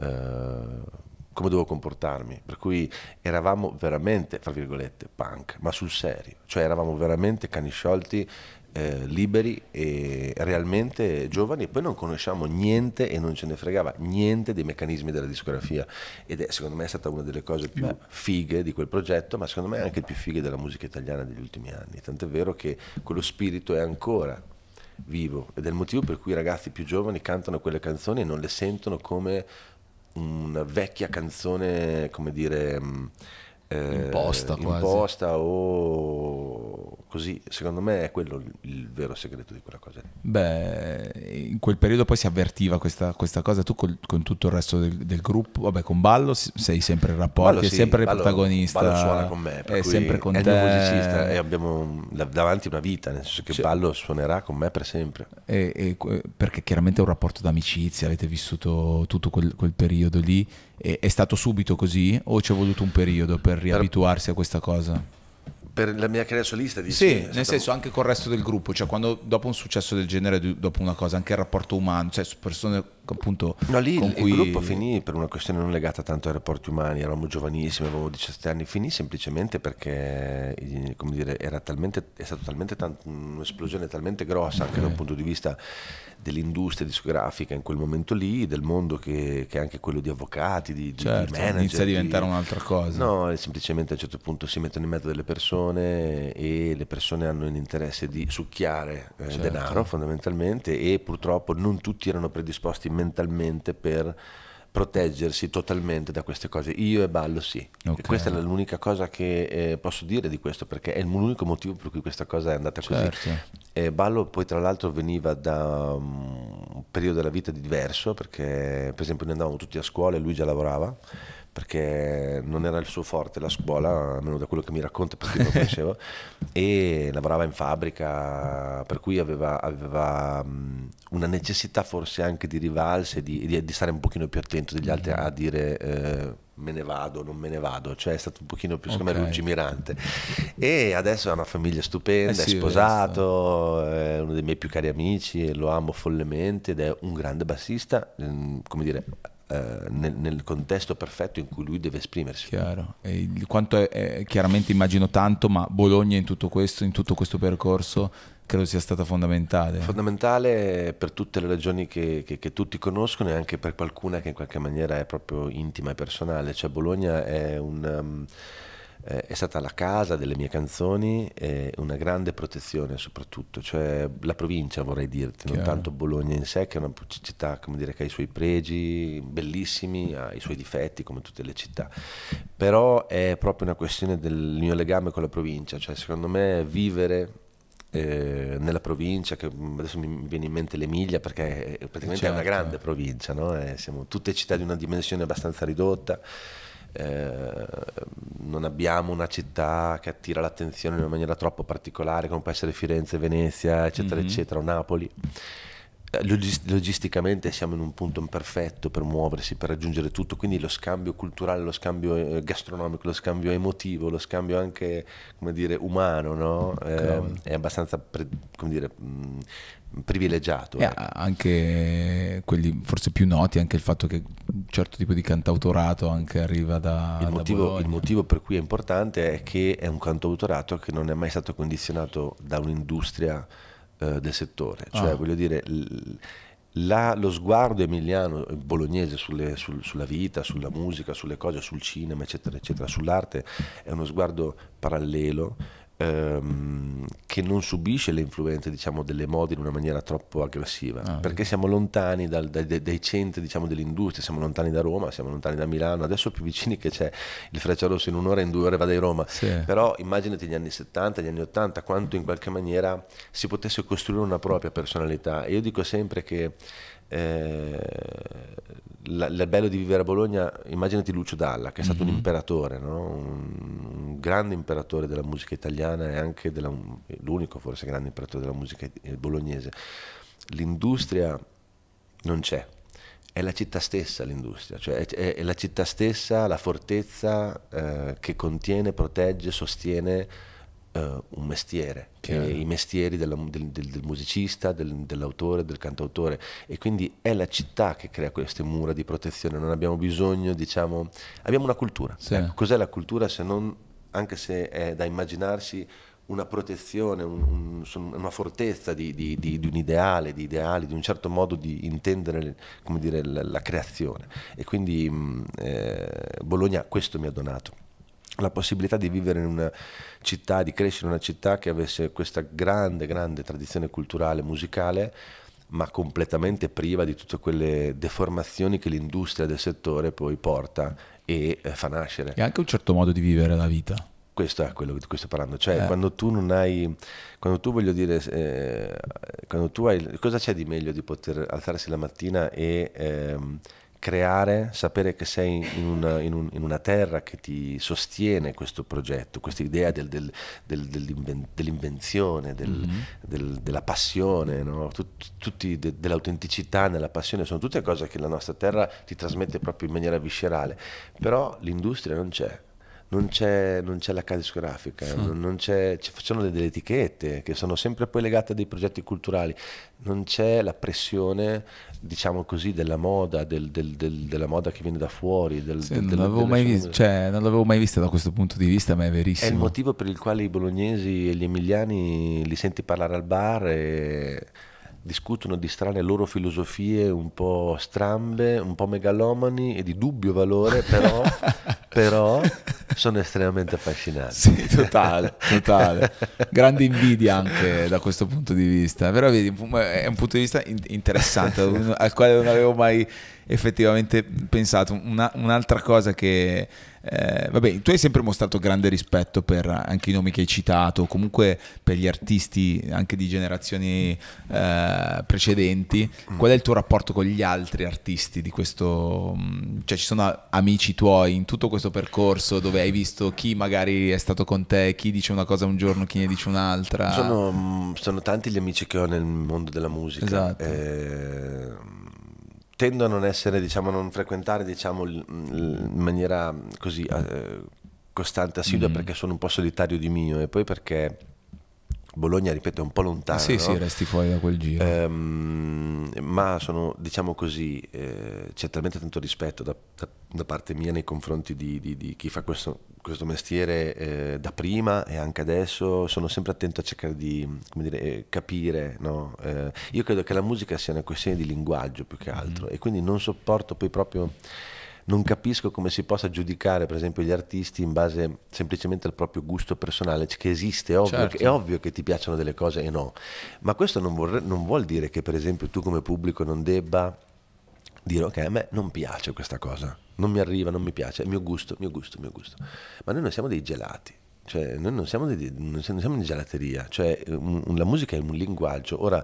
Speaker 1: Eh, come dovevo comportarmi, per cui eravamo veramente, fra virgolette, punk, ma sul serio, cioè eravamo veramente cani sciolti eh, liberi e realmente giovani e poi non conosciamo niente e non ce ne fregava niente dei meccanismi della discografia ed è secondo me è stata una delle cose più Beh. fighe di quel progetto ma secondo me anche più fighe della musica italiana degli ultimi anni tant'è vero che quello spirito è ancora vivo ed è il motivo per cui i ragazzi più giovani cantano quelle canzoni e non le sentono come una vecchia canzone come dire eh, imposta, quasi. imposta o così. Secondo me è quello il, vero segreto
Speaker 2: di quella cosa. Lì. Beh, in quel periodo poi si avvertiva questa, questa cosa. Tu col, con tutto il resto del, del, gruppo, vabbè, con Ballo sei sempre il rapporto, Ballo, sì, è sempre il protagonista. Ballo suona con me, è sempre con è te. il musicista e
Speaker 1: abbiamo davanti una vita, nel senso che cioè, Ballo suonerà con
Speaker 2: me per sempre. E, e, perché chiaramente è un rapporto d'amicizia, avete vissuto tutto quel, quel periodo lì e, è stato subito così o ci è voluto un periodo per riabituarsi a questa cosa? per la mia carriera solista dici? Sì, nel senso anche col resto del gruppo, cioè quando dopo un successo del genere, dopo una cosa, anche il rapporto umano, cioè persone Ecco, appunto no, lì il, cui... gruppo finì
Speaker 1: per una questione non legata tanto ai rapporti umani eravamo giovanissimi avevamo 17 anni finì semplicemente perché eh, come dire era talmente è stata talmente tant- un'esplosione talmente grossa anche okay. dal eh. punto di vista dell'industria discografica in quel momento lì del mondo che, che è anche quello di avvocati di, di, certo, di manager inizia a diventare di... un'altra cosa no semplicemente a un certo punto si mettono in mezzo delle persone e le persone hanno l'interesse di succhiare eh, certo. denaro fondamentalmente e purtroppo non tutti erano predisposti in fondamentalmente per proteggersi totalmente da queste cose. Io e ballo sì. Okay. Questa è l'unica cosa che eh, posso dire di questo perché è l'unico motivo per cui questa cosa è andata certo. così. Eh, ballo poi tra l'altro veniva da um, un periodo della vita diverso perché per esempio noi andavamo tutti a scuola e lui già lavorava perché non era il suo forte la scuola, almeno da quello che mi racconta, perché non conoscevo, e lavorava in fabbrica, per cui aveva, aveva una necessità forse anche di rivalse, di, di, di, stare un pochino più attento degli altri mm-hmm. a dire... Eh, me ne vado, non me ne vado, cioè è stato un pochino più okay. lungimirante. E adesso ha una famiglia eh stupenda, eh sì, è sposato, è uno dei miei più cari amici, lo amo follemente ed è un grande bassista, ehm, come dire,
Speaker 2: eh, nel, nel, contesto perfetto in cui lui deve esprimersi. Chiaro, il, quanto è, è, chiaramente immagino tanto, ma Bologna in tutto questo, in tutto questo percorso credo sia stata fondamentale.
Speaker 1: Fondamentale per tutte le ragioni che, che, che, tutti conoscono e anche per qualcuna che in qualche maniera è proprio intima e personale. Cioè Bologna è un... Um, eh, è stata la casa delle mie canzoni e una grande protezione soprattutto, cioè la provincia vorrei dirti, Chiaro. non tanto Bologna in sé che è una città dire, che ha i suoi pregi bellissimi, ha i suoi difetti come tutte le città, però è proprio una questione del mio legame con la provincia, cioè secondo me vivere eh, nella provincia, che adesso mi viene in mente l'Emilia perché è praticamente certo. è una certo. grande provincia, no? eh, siamo tutte città di una dimensione abbastanza ridotta eh, non abbiamo una città che attira l'attenzione in una maniera troppo particolare, come può essere Firenze, Venezia, eccetera, mm-hmm. eccetera, o Napoli. Eh, logis- logisticamente siamo in un punto imperfetto per muoversi, per raggiungere tutto, quindi lo scambio culturale, lo scambio eh, gastronomico, lo scambio emotivo, lo scambio anche, come dire, umano, no? eh, è abbastanza, pre- come dire, mh, mm, privilegiato.
Speaker 2: Eh, anche quelli forse più noti, anche il fatto che un certo tipo di cantautorato anche arriva da... Il, da motivo, il
Speaker 1: motivo, per cui è importante è che è un cantautorato che non è mai stato condizionato da un'industria eh, del settore, cioè ah. voglio dire... L, la, lo sguardo emiliano eh, bolognese sulle, sul, sulla vita, sulla musica, sulle cose, sul cinema, eccetera, eccetera, sull'arte è uno sguardo parallelo ehm, che non subisce le influenze diciamo, delle mode in una maniera troppo aggressiva, ah, perché siamo lontani dal, dai, dai, centri diciamo, dell'industria, siamo lontani da Roma, siamo lontani da Milano, adesso più vicini che c'è il Freccia Rosso in un'ora, in due ore va a Roma, sì. però immaginati gli anni 70, gli anni 80, quanto in qualche maniera si potesse costruire una propria personalità e io dico sempre che eh, il bello di vivere a Bologna, immaginati Lucio Dalla, che è stato mm -hmm. un mhm. imperatore, no? un, un, grande imperatore della musica italiana e anche l'unico forse grande imperatore della musica eh, bolognese. L'industria non c'è, è la città stessa l'industria, cioè è, è, è, la città stessa, la fortezza eh, che contiene, protegge, sostiene Uh, un mestiere, che i mestieri della, del, del, del, musicista, del, dell'autore, del cantautore e quindi è la città che crea queste mura di protezione, non abbiamo bisogno, diciamo, abbiamo una cultura. Sì. Eh, cos'è la cultura se non, anche se è da immaginarsi, una protezione, un, un, una fortezza di, di, di, di, un ideale, di ideali, di un certo modo di intendere come dire, la, la, creazione. E quindi mm, eh, Bologna questo mi ha donato la possibilità di vivere in una città, di crescere in una città che avesse questa grande, grande tradizione culturale, musicale, ma completamente priva di tutte quelle deformazioni che l'industria del settore poi porta e eh, fa nascere. E
Speaker 2: anche un certo modo di vivere la vita.
Speaker 1: Questo è quello di cui sto parlando, cioè eh. quando tu non hai, quando tu voglio dire, eh, quando tu hai, cosa c'è di meglio di poter alzarsi la mattina e ehm, creare, sapere che sei in una, in un, in una terra che ti sostiene questo progetto, questa idea del, del, del, dell'invenzione, mm -hmm. della passione, no? de, dell'autenticità nella passione, sono tutte cose che la nostra terra ti trasmette proprio in maniera viscerale, però l'industria non c'è non c'è, la casa discografica, sì. non c'è, ci facciamo delle, etichette che sono sempre poi legate a dei progetti culturali, non c'è la pressione diciamo così, della moda, del, del, del, della moda che viene da fuori. Sì, non, l'avevo mai
Speaker 2: vis- cioè, non l'avevo mai vista da questo punto di vista, ma è verissimo. È il
Speaker 1: motivo per il quale i bolognesi e gli emiliani li senti parlare al bar e discutono di strane loro filosofie un po' strambe, un po' megalomani
Speaker 2: e di dubbio valore, però, però sono estremamente affascinanti. Sì, totale, totale. Grande invidia anche da questo punto di vista, però vedi, è un punto di vista interessante al quale non avevo mai effettivamente pensato. Una, un'altra cosa che eh, vabbè, tu hai sempre mostrato grande rispetto per anche i nomi che hai citato, comunque per gli artisti anche di generazioni eh, precedenti. Mm. Qual è il tuo rapporto con gli altri artisti di questo? Mm, cioè, ci sono amici tuoi in tutto questo percorso dove hai visto chi magari è stato con te, chi dice una cosa un giorno, chi ne dice un'altra? Sono,
Speaker 1: mm, sono tanti gli amici che ho nel mondo della musica. Esatto. Eh tendo a non essere, diciamo, non frequentare, diciamo, l- l- in maniera così eh, costante, assidua, mm-hmm. perché sono un po' solitario di mio e poi perché Bologna, ripeto, è un po' lontano. Sì, no? sì, resti fuori da quel giro. Ehm, ma sono, diciamo così, eh, c'è talmente tanto rispetto da, da, da parte mia nei confronti di, di, di chi fa questo questo mestiere eh, da prima e anche adesso sono sempre attento a cercare di dire, eh, capire. No? Eh, io credo che la musica sia una questione di linguaggio più che mm-hmm. altro mm. e quindi non sopporto poi proprio, non capisco come si possa giudicare per esempio gli artisti in base semplicemente al proprio gusto personale, cioè che esiste, è ovvio, certo. che, è ovvio che ti piacciono delle cose e no, ma questo non, vorre- non vuol dire che per esempio tu come pubblico non debba dire ok, a me non piace questa cosa, non mi arriva, non mi piace, è mio gusto, mio gusto, mio gusto. Ma noi non siamo dei gelati, cioè noi non siamo, dei, non siamo in gelateria, cioè un, la musica è un linguaggio. Ora,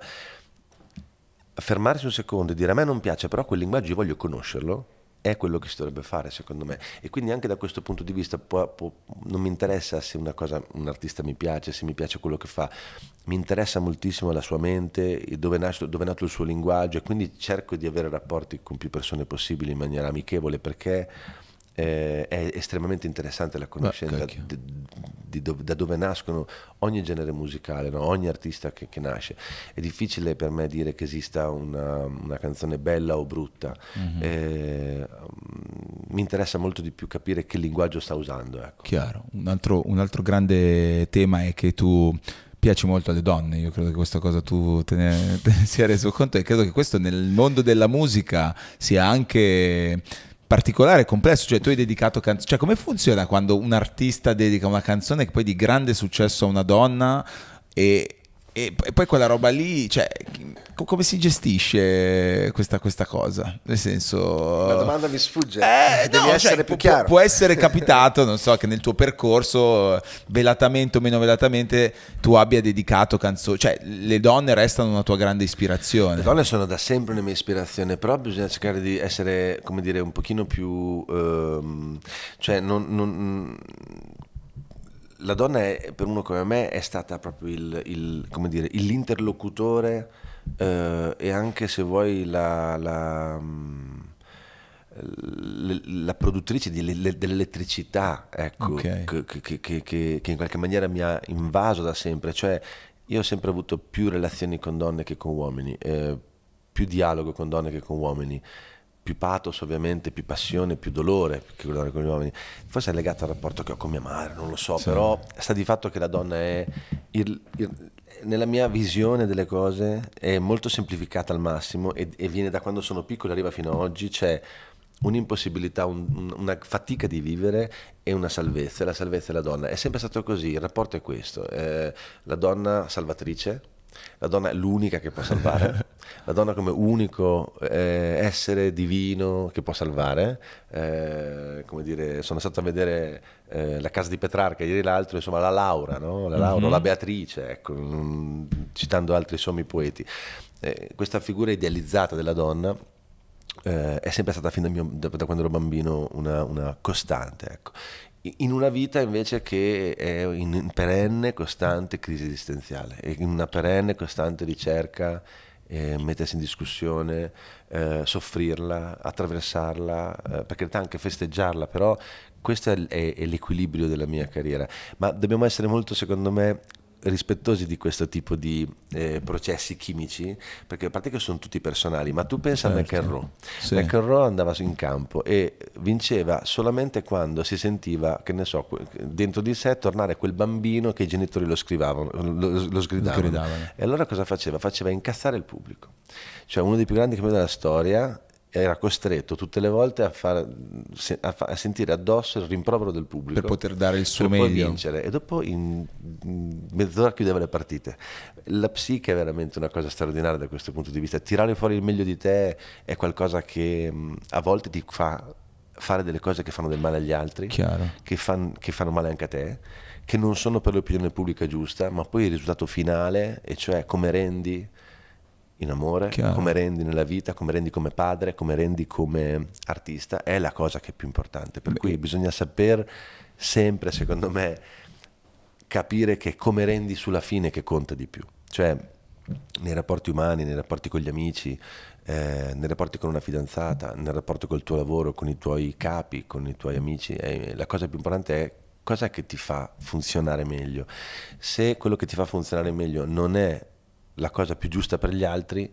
Speaker 1: fermarsi un secondo e dire a me non piace, però quel linguaggio io voglio conoscerlo, è quello che si dovrebbe fare secondo me e quindi anche da questo punto di vista può, può, non mi interessa se una cosa, un artista mi piace, se mi piace quello che fa, mi interessa moltissimo la sua mente, dove, nasce, dove è nato il suo linguaggio e quindi cerco di avere rapporti con più persone possibili in maniera amichevole perché eh, è estremamente interessante la conoscenza Beh, di, di dove, da dove nascono ogni genere musicale, no? ogni artista che, che, nasce. È difficile per me dire che esista una, una canzone bella o brutta, mm-hmm. eh, mi interessa molto di più capire che linguaggio sta usando. Ecco.
Speaker 2: Chiaro, un altro, un altro grande tema è che tu piaci molto alle donne, io credo che questa cosa tu te ne, te ne sia reso conto e credo che questo nel mondo della musica sia anche particolare, complesso, cioè tu hai dedicato canzoni, cioè come funziona quando un artista dedica una canzone che poi di grande successo a una donna e e, poi quella roba lì, cioè, come si gestisce questa, questa, cosa? Nel senso... La domanda
Speaker 1: mi sfugge, eh, devi no, essere cioè, più chiaro. Può, può essere capitato,
Speaker 2: non so, che nel tuo percorso, velatamente o meno velatamente, tu abbia dedicato canzoni... Cioè, le donne restano una tua grande ispirazione. Le donne
Speaker 1: sono da sempre una mia ispirazione, però bisogna cercare di essere, come dire, un pochino più... Ehm, cioè, non, non la donna è, per uno come me è stata proprio il, il, dire, l'interlocutore eh, e anche se vuoi la, la, mm, la produttrice dell'elettricità ecco, okay. che, che, che, che in qualche maniera mi ha invaso da sempre. Cioè io ho sempre avuto più relazioni con donne che con uomini, eh, più dialogo con donne che con uomini più pathos ovviamente, più passione, più dolore che guardare con gli uomini. Forse è legato al rapporto che ho con mia madre, non lo so, sì. però sta di fatto che la donna è, il, il, nella mia visione delle cose, è molto semplificata al massimo e, e viene da quando sono piccolo, arriva fino ad oggi, c'è un'impossibilità, un, una fatica di vivere e una salvezza, la salvezza della donna. È sempre stato così, il rapporto è questo, eh, la donna salvatrice la donna è l'unica che può salvare, la donna come unico eh, essere divino che può salvare. Eh, come dire, sono stato a vedere eh, la casa di Petrarca ieri l'altro, insomma la Laura, no? la, Laura mm-hmm. la Beatrice, ecco, citando altri sommi poeti. Eh, questa figura idealizzata della donna eh, è sempre stata fin da, mio, da, da quando ero bambino una, una costante. Ecco in una vita invece che è in perenne costante crisi esistenziale, in una perenne costante ricerca, eh, mettersi in discussione, eh, soffrirla, attraversarla, eh, per carità anche festeggiarla, però questo è, è l'equilibrio della mia carriera. Ma dobbiamo essere molto, secondo me, rispettosi di questo tipo di eh, processi chimici, perché a parte che sono tutti personali, ma tu pensa certo. a McEnroe. Sì. McEnroe andava in campo e vinceva solamente quando si sentiva, che ne so, dentro di sé tornare quel bambino che i genitori lo, scrivavano, lo, lo sgridavano. Lo e allora cosa faceva? Faceva incazzare il pubblico. Cioè uno dei più grandi campioni della storia era costretto tutte le volte a, far, a, a, sentire addosso il rimprovero del pubblico per poter dare il suo per meglio vincere e dopo in, in mezz'ora chiudeva le partite la psiche è veramente una cosa straordinaria da questo punto di vista tirare fuori il meglio di te è qualcosa che a volte ti fa fare delle cose che fanno del male agli altri che, fan, che fanno male anche a te che non sono per l'opinione pubblica giusta ma poi il risultato finale e cioè come rendi in amore, Chiaro. come rendi nella vita, come rendi come padre, come rendi come artista, è la cosa che è più importante. Per Beh. cui bisogna saper sempre, secondo me, capire che come rendi sulla fine che conta di più. Cioè, nei rapporti umani, nei rapporti con gli amici, eh, nei rapporti con una fidanzata, nel rapporto col tuo lavoro, con i tuoi capi, con i tuoi amici, eh, la cosa più importante è cosa che ti fa funzionare meglio. Se quello che ti fa funzionare meglio non è la cosa più giusta per gli altri,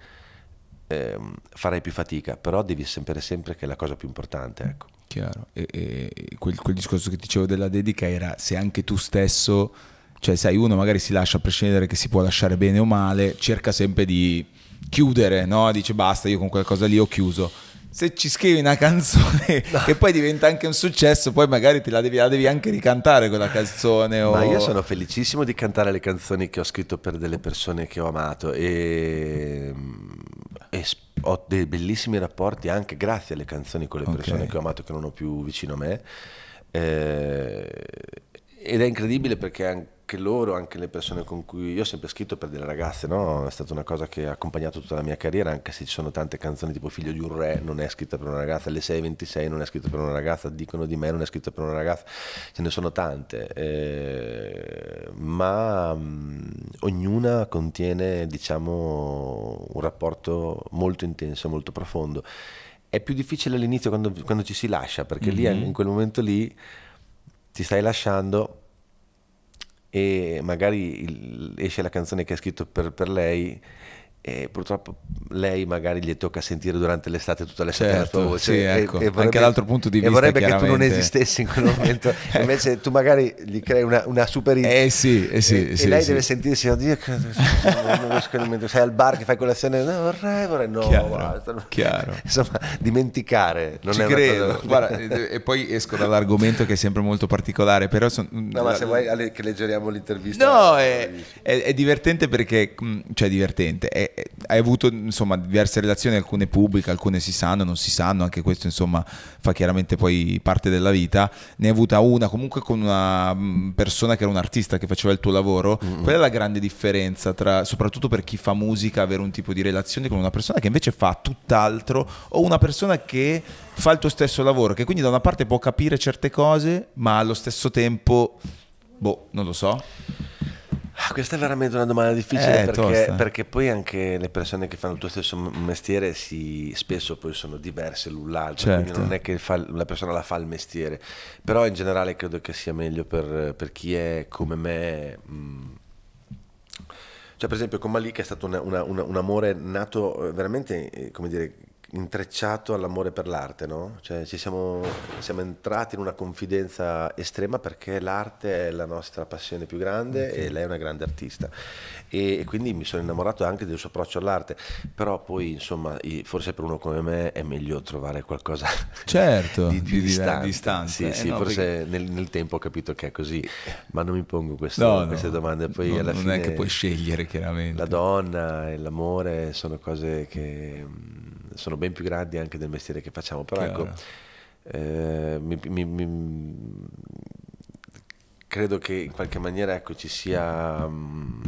Speaker 1: eh, farai più fatica, però devi sempre sempre che è la cosa più importante.
Speaker 2: Ecco. Chiaro, e, e quel, quel, discorso che dicevo della dedica era se anche tu stesso, cioè sai, uno magari si lascia prescindere che si può lasciare bene o male, cerca sempre di chiudere, no? dice basta, io con quella cosa lì ho chiuso se ci scrivi una canzone no. che poi diventa anche un successo, poi magari la devi, la devi, anche ricantare quella canzone. O... Ma io sono
Speaker 1: felicissimo di cantare le canzoni che ho scritto per delle persone che ho amato e, e ho dei bellissimi rapporti anche grazie alle canzoni con le persone okay. che ho amato che non ho più vicino a me. Eh, ed è incredibile perché anche loro, anche le persone con cui io ho sempre scritto per delle ragazze, no? è stata una cosa che ha accompagnato tutta la mia carriera, anche se ci sono tante canzoni tipo Figlio di un re, non è scritta per una ragazza, Le 6.26 non è scritta per una ragazza, Dicono di me non è scritta per una ragazza, ce ne sono tante, eh, ma mh, mm, ognuna contiene diciamo un rapporto molto intenso, molto profondo. È più difficile all'inizio quando, quando ci si lascia, perché mm-hmm. lì in quel momento lì ti stai lasciando e magari il, esce la canzone che ha scritto per, per lei e purtroppo lei magari gli tocca sentire durante l'estate tutta l'estate certo, voce cioè, sì, ecco. e, e vorrebbe, anche dall'altro punto di vista e vorrebbe che tu non esistessi in quel momento invece tu magari gli crei una, una super idea eh sì, eh sì, e, sì, e lei sì. deve sentirsi oddio non sei al bar che fai colazione no vorrei vorrei no chiaro, guarda,
Speaker 2: chiaro. insomma dimenticare non Ci è credo guarda,
Speaker 1: e poi esco
Speaker 2: dall'argomento che è sempre molto particolare però son, mm, no ma se vuoi che leggeriamo l'intervista no è, è, è, divertente perché mm, cioè divertente è, eh, hai avuto insomma diverse relazioni, alcune pubbliche, alcune si sanno, non si sanno, anche questo insomma fa chiaramente poi parte della vita. Ne hai avuta una comunque con una mm, persona che era un artista che faceva il tuo lavoro. Mm-hmm. Qual è la grande differenza tra, soprattutto per chi fa musica, avere un tipo di relazione con una persona che invece fa tutt'altro o una persona che fa il tuo stesso lavoro, che quindi da una parte può capire certe cose, ma allo stesso tempo, boh, non lo so.
Speaker 1: Ah, questa è veramente una domanda difficile eh, perché, perché, poi anche le persone che fanno il tuo stesso mestiere si, spesso poi sono diverse l'un l'altro, certo. quindi non è che fa, la persona la fa il mestiere, però in generale credo che sia meglio per, per chi è come me. Mm. cioè, per esempio, con Malik è stato una, una, una, un amore nato eh, veramente, eh, come dire, intrecciato all'amore per l'arte, no? Cioè ci siamo, siamo, entrati in una confidenza estrema perché l'arte è la nostra passione più grande okay. e lei è una grande artista e, e, quindi mi sono innamorato anche del suo approccio all'arte, però poi insomma forse per uno come me è meglio trovare qualcosa
Speaker 2: certo, di, di, distante. distanza. Sì, eh sì, no, forse
Speaker 1: perché... nel, nel, tempo ho capito che è così, eh. ma non mi pongo questo, no, queste domande, poi non, alla fine... Non è che puoi scegliere chiaramente. La donna e l'amore sono cose che mm, sono ben più grandi anche del mestiere che facciamo, però ecco, Chiaro. ecco, eh, mi, mi, mi, credo che in qualche maniera ecco, ci sia... Um,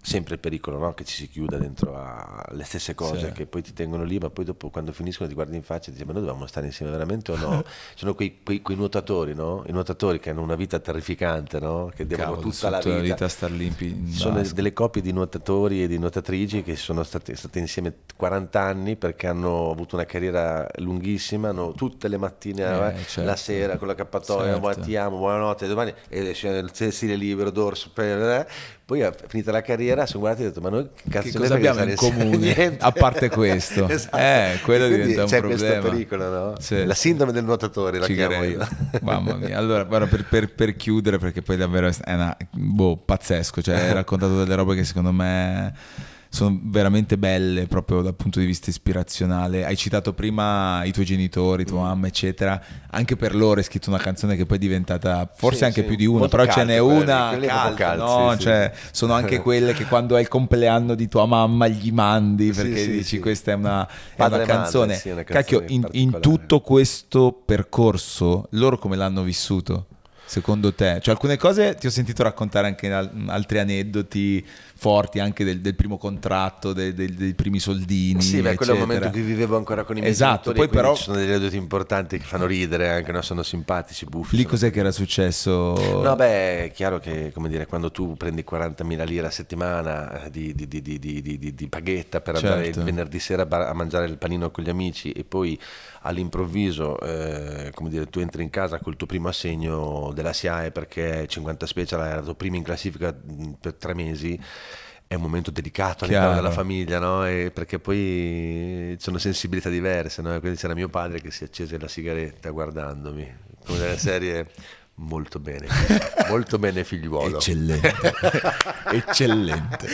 Speaker 1: sempre il pericolo no? che ci si chiuda dentro alle stesse cose sì. che poi ti tengono lì, ma poi dopo quando finiscono ti guardi in faccia e dici ma noi dobbiamo stare insieme veramente o no? Sono quei, quei, quei nuotatori, no? I nuotatori che hanno una vita terrificante, no? Che devono Cavolo, tutta la vita, vita star lì Sono basket. delle coppie di nuotatori e di nuotatrici che sono state, state, insieme 40 anni perché hanno avuto una carriera lunghissima, hanno tutte le mattine, eh, eh, certo. la sera con la cappatoia, certo. ti amo, buonanotte, domani e, e, e, e, e, e, e, e, e, e, poi finita la carriera, sono guardati e ho detto: Ma noi cazzo che cosa abbiamo in comune? a parte questo, esatto. eh, quello Quindi diventa un problema. C'è questo pericolo, no? Sì. La sindrome del nuotatore, la Ci chiamo credo. io. Mamma mia, allora per,
Speaker 2: per, per, chiudere, perché poi davvero è una, boh, pazzesco. Cioè, hai raccontato delle robe che secondo me sono veramente belle proprio dal punto di vista ispirazionale. Hai citato prima i tuoi genitori, tua mm. mamma, eccetera. Anche per loro hai scritto una canzone che poi è diventata forse sì, anche sì. più di una, Molto però ce n'è una caldo, caldo, no? Sì, cioè, sono anche quelle che quando è il compleanno di tua mamma gli mandi perché dici questa è una, è una canzone. Madre, una canzone Cacchio, in, in tutto questo percorso loro come l'hanno vissuto? secondo te? Cioè, alcune cose ti ho sentito raccontare anche altri aneddoti forti, anche del, del primo contratto, del, del, dei primi soldini. Sì, ma quello è il momento in cui vivevo ancora con i miei esatto, poi però ci sono degli aneddoti importanti che
Speaker 1: fanno ridere, anche no? sono simpatici, buffi.
Speaker 2: Lì cos'è che era successo? No,
Speaker 1: beh, è chiaro che, come dire, quando tu prendi 40.000 lire a settimana eh, di, di, di, di paghetta per certo. andare il venerdì sera a mangiare il panino con gli amici e poi all'improvviso, eh, come dire, tu entri in casa col tuo primo assegno della SIAE perché 50 Special era stato primo in classifica mm, per tre mesi è un momento delicato all'interno della famiglia, no? perché poi ci sono sensibilità diverse, no? quindi c'era mio padre che si accese la sigaretta guardandomi, come delle serie Molto bene, molto bene figliuolo. Eccellente, eccellente.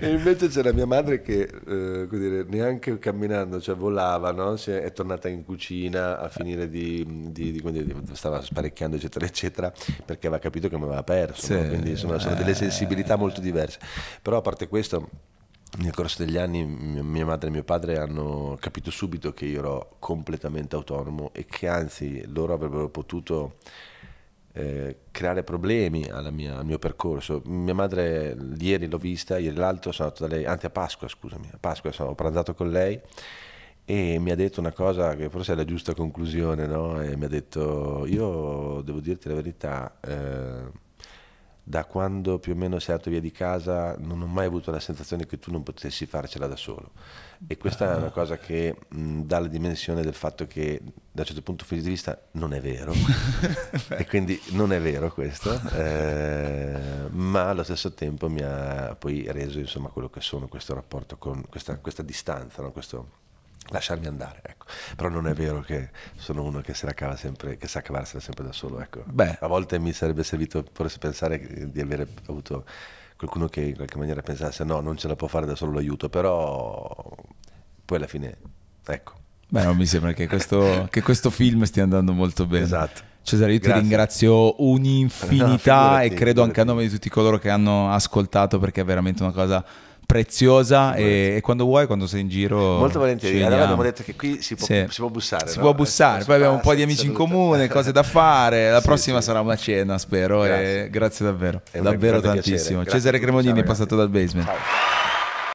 Speaker 1: E invece c'era mia madre che eh, dire, neanche camminando, cioè volava, no? è tornata in cucina a finire di, di, di, dire, stava sparecchiando eccetera eccetera perché aveva capito che mi aveva perso, sì. no? quindi insomma, sono delle eh. sensibilità molto diverse. Però a parte questo nel corso degli anni mia madre e mio padre hanno capito subito che io ero completamente autonomo e che anzi loro avrebbero potuto eh, creare problemi mia, al mio percorso. Mia madre ieri l'ho vista, ieri l'altro sono andato da lei, anzi a Pasqua scusami, a Pasqua sono pranzato con lei e mi ha detto una cosa che forse è la giusta conclusione, no? mi ha detto io devo dirti la verità, eh, da quando più o meno sei andato via di casa non ho mai avuto la sensazione che tu non potessi farcela da solo e questa è una cosa che mh, dà la dimensione del fatto che da un certo punto di vista non è vero e quindi non è vero questo eh, ma allo stesso tempo mi ha poi reso insomma quello che sono questo rapporto con questa, questa distanza no? questo lasciarmi andare. Ecco. Però non è vero che sono uno che, se la cava sempre, che sa cavarsela sempre da solo. Ecco. Beh. A volte mi sarebbe servito forse pensare di avere avuto qualcuno che in qualche maniera pensasse no, non ce la può fare da solo l'aiuto, però poi alla fine, ecco.
Speaker 2: Beh, non mi sembra che questo, che questo film stia andando molto bene. Esatto. Cesare, io ti Grazie. ringrazio un'infinità no, figurati, e credo figurati. anche a nome di tutti coloro che hanno ascoltato perché è veramente una cosa preziosa e, e, quando vuoi, quando sei in giro... Molto volentieri, allora abbiamo detto
Speaker 1: che qui si può, sì. si può bussare. Si no? può bussare, eh, poi abbiamo un po' di ah, amici
Speaker 2: saluta. in comune, cose da fare, la sì, prossima sì. sarà una cena spero grazie, grazie davvero, davvero tantissimo. Cesare Cremonini è passato dal basement. Ciao.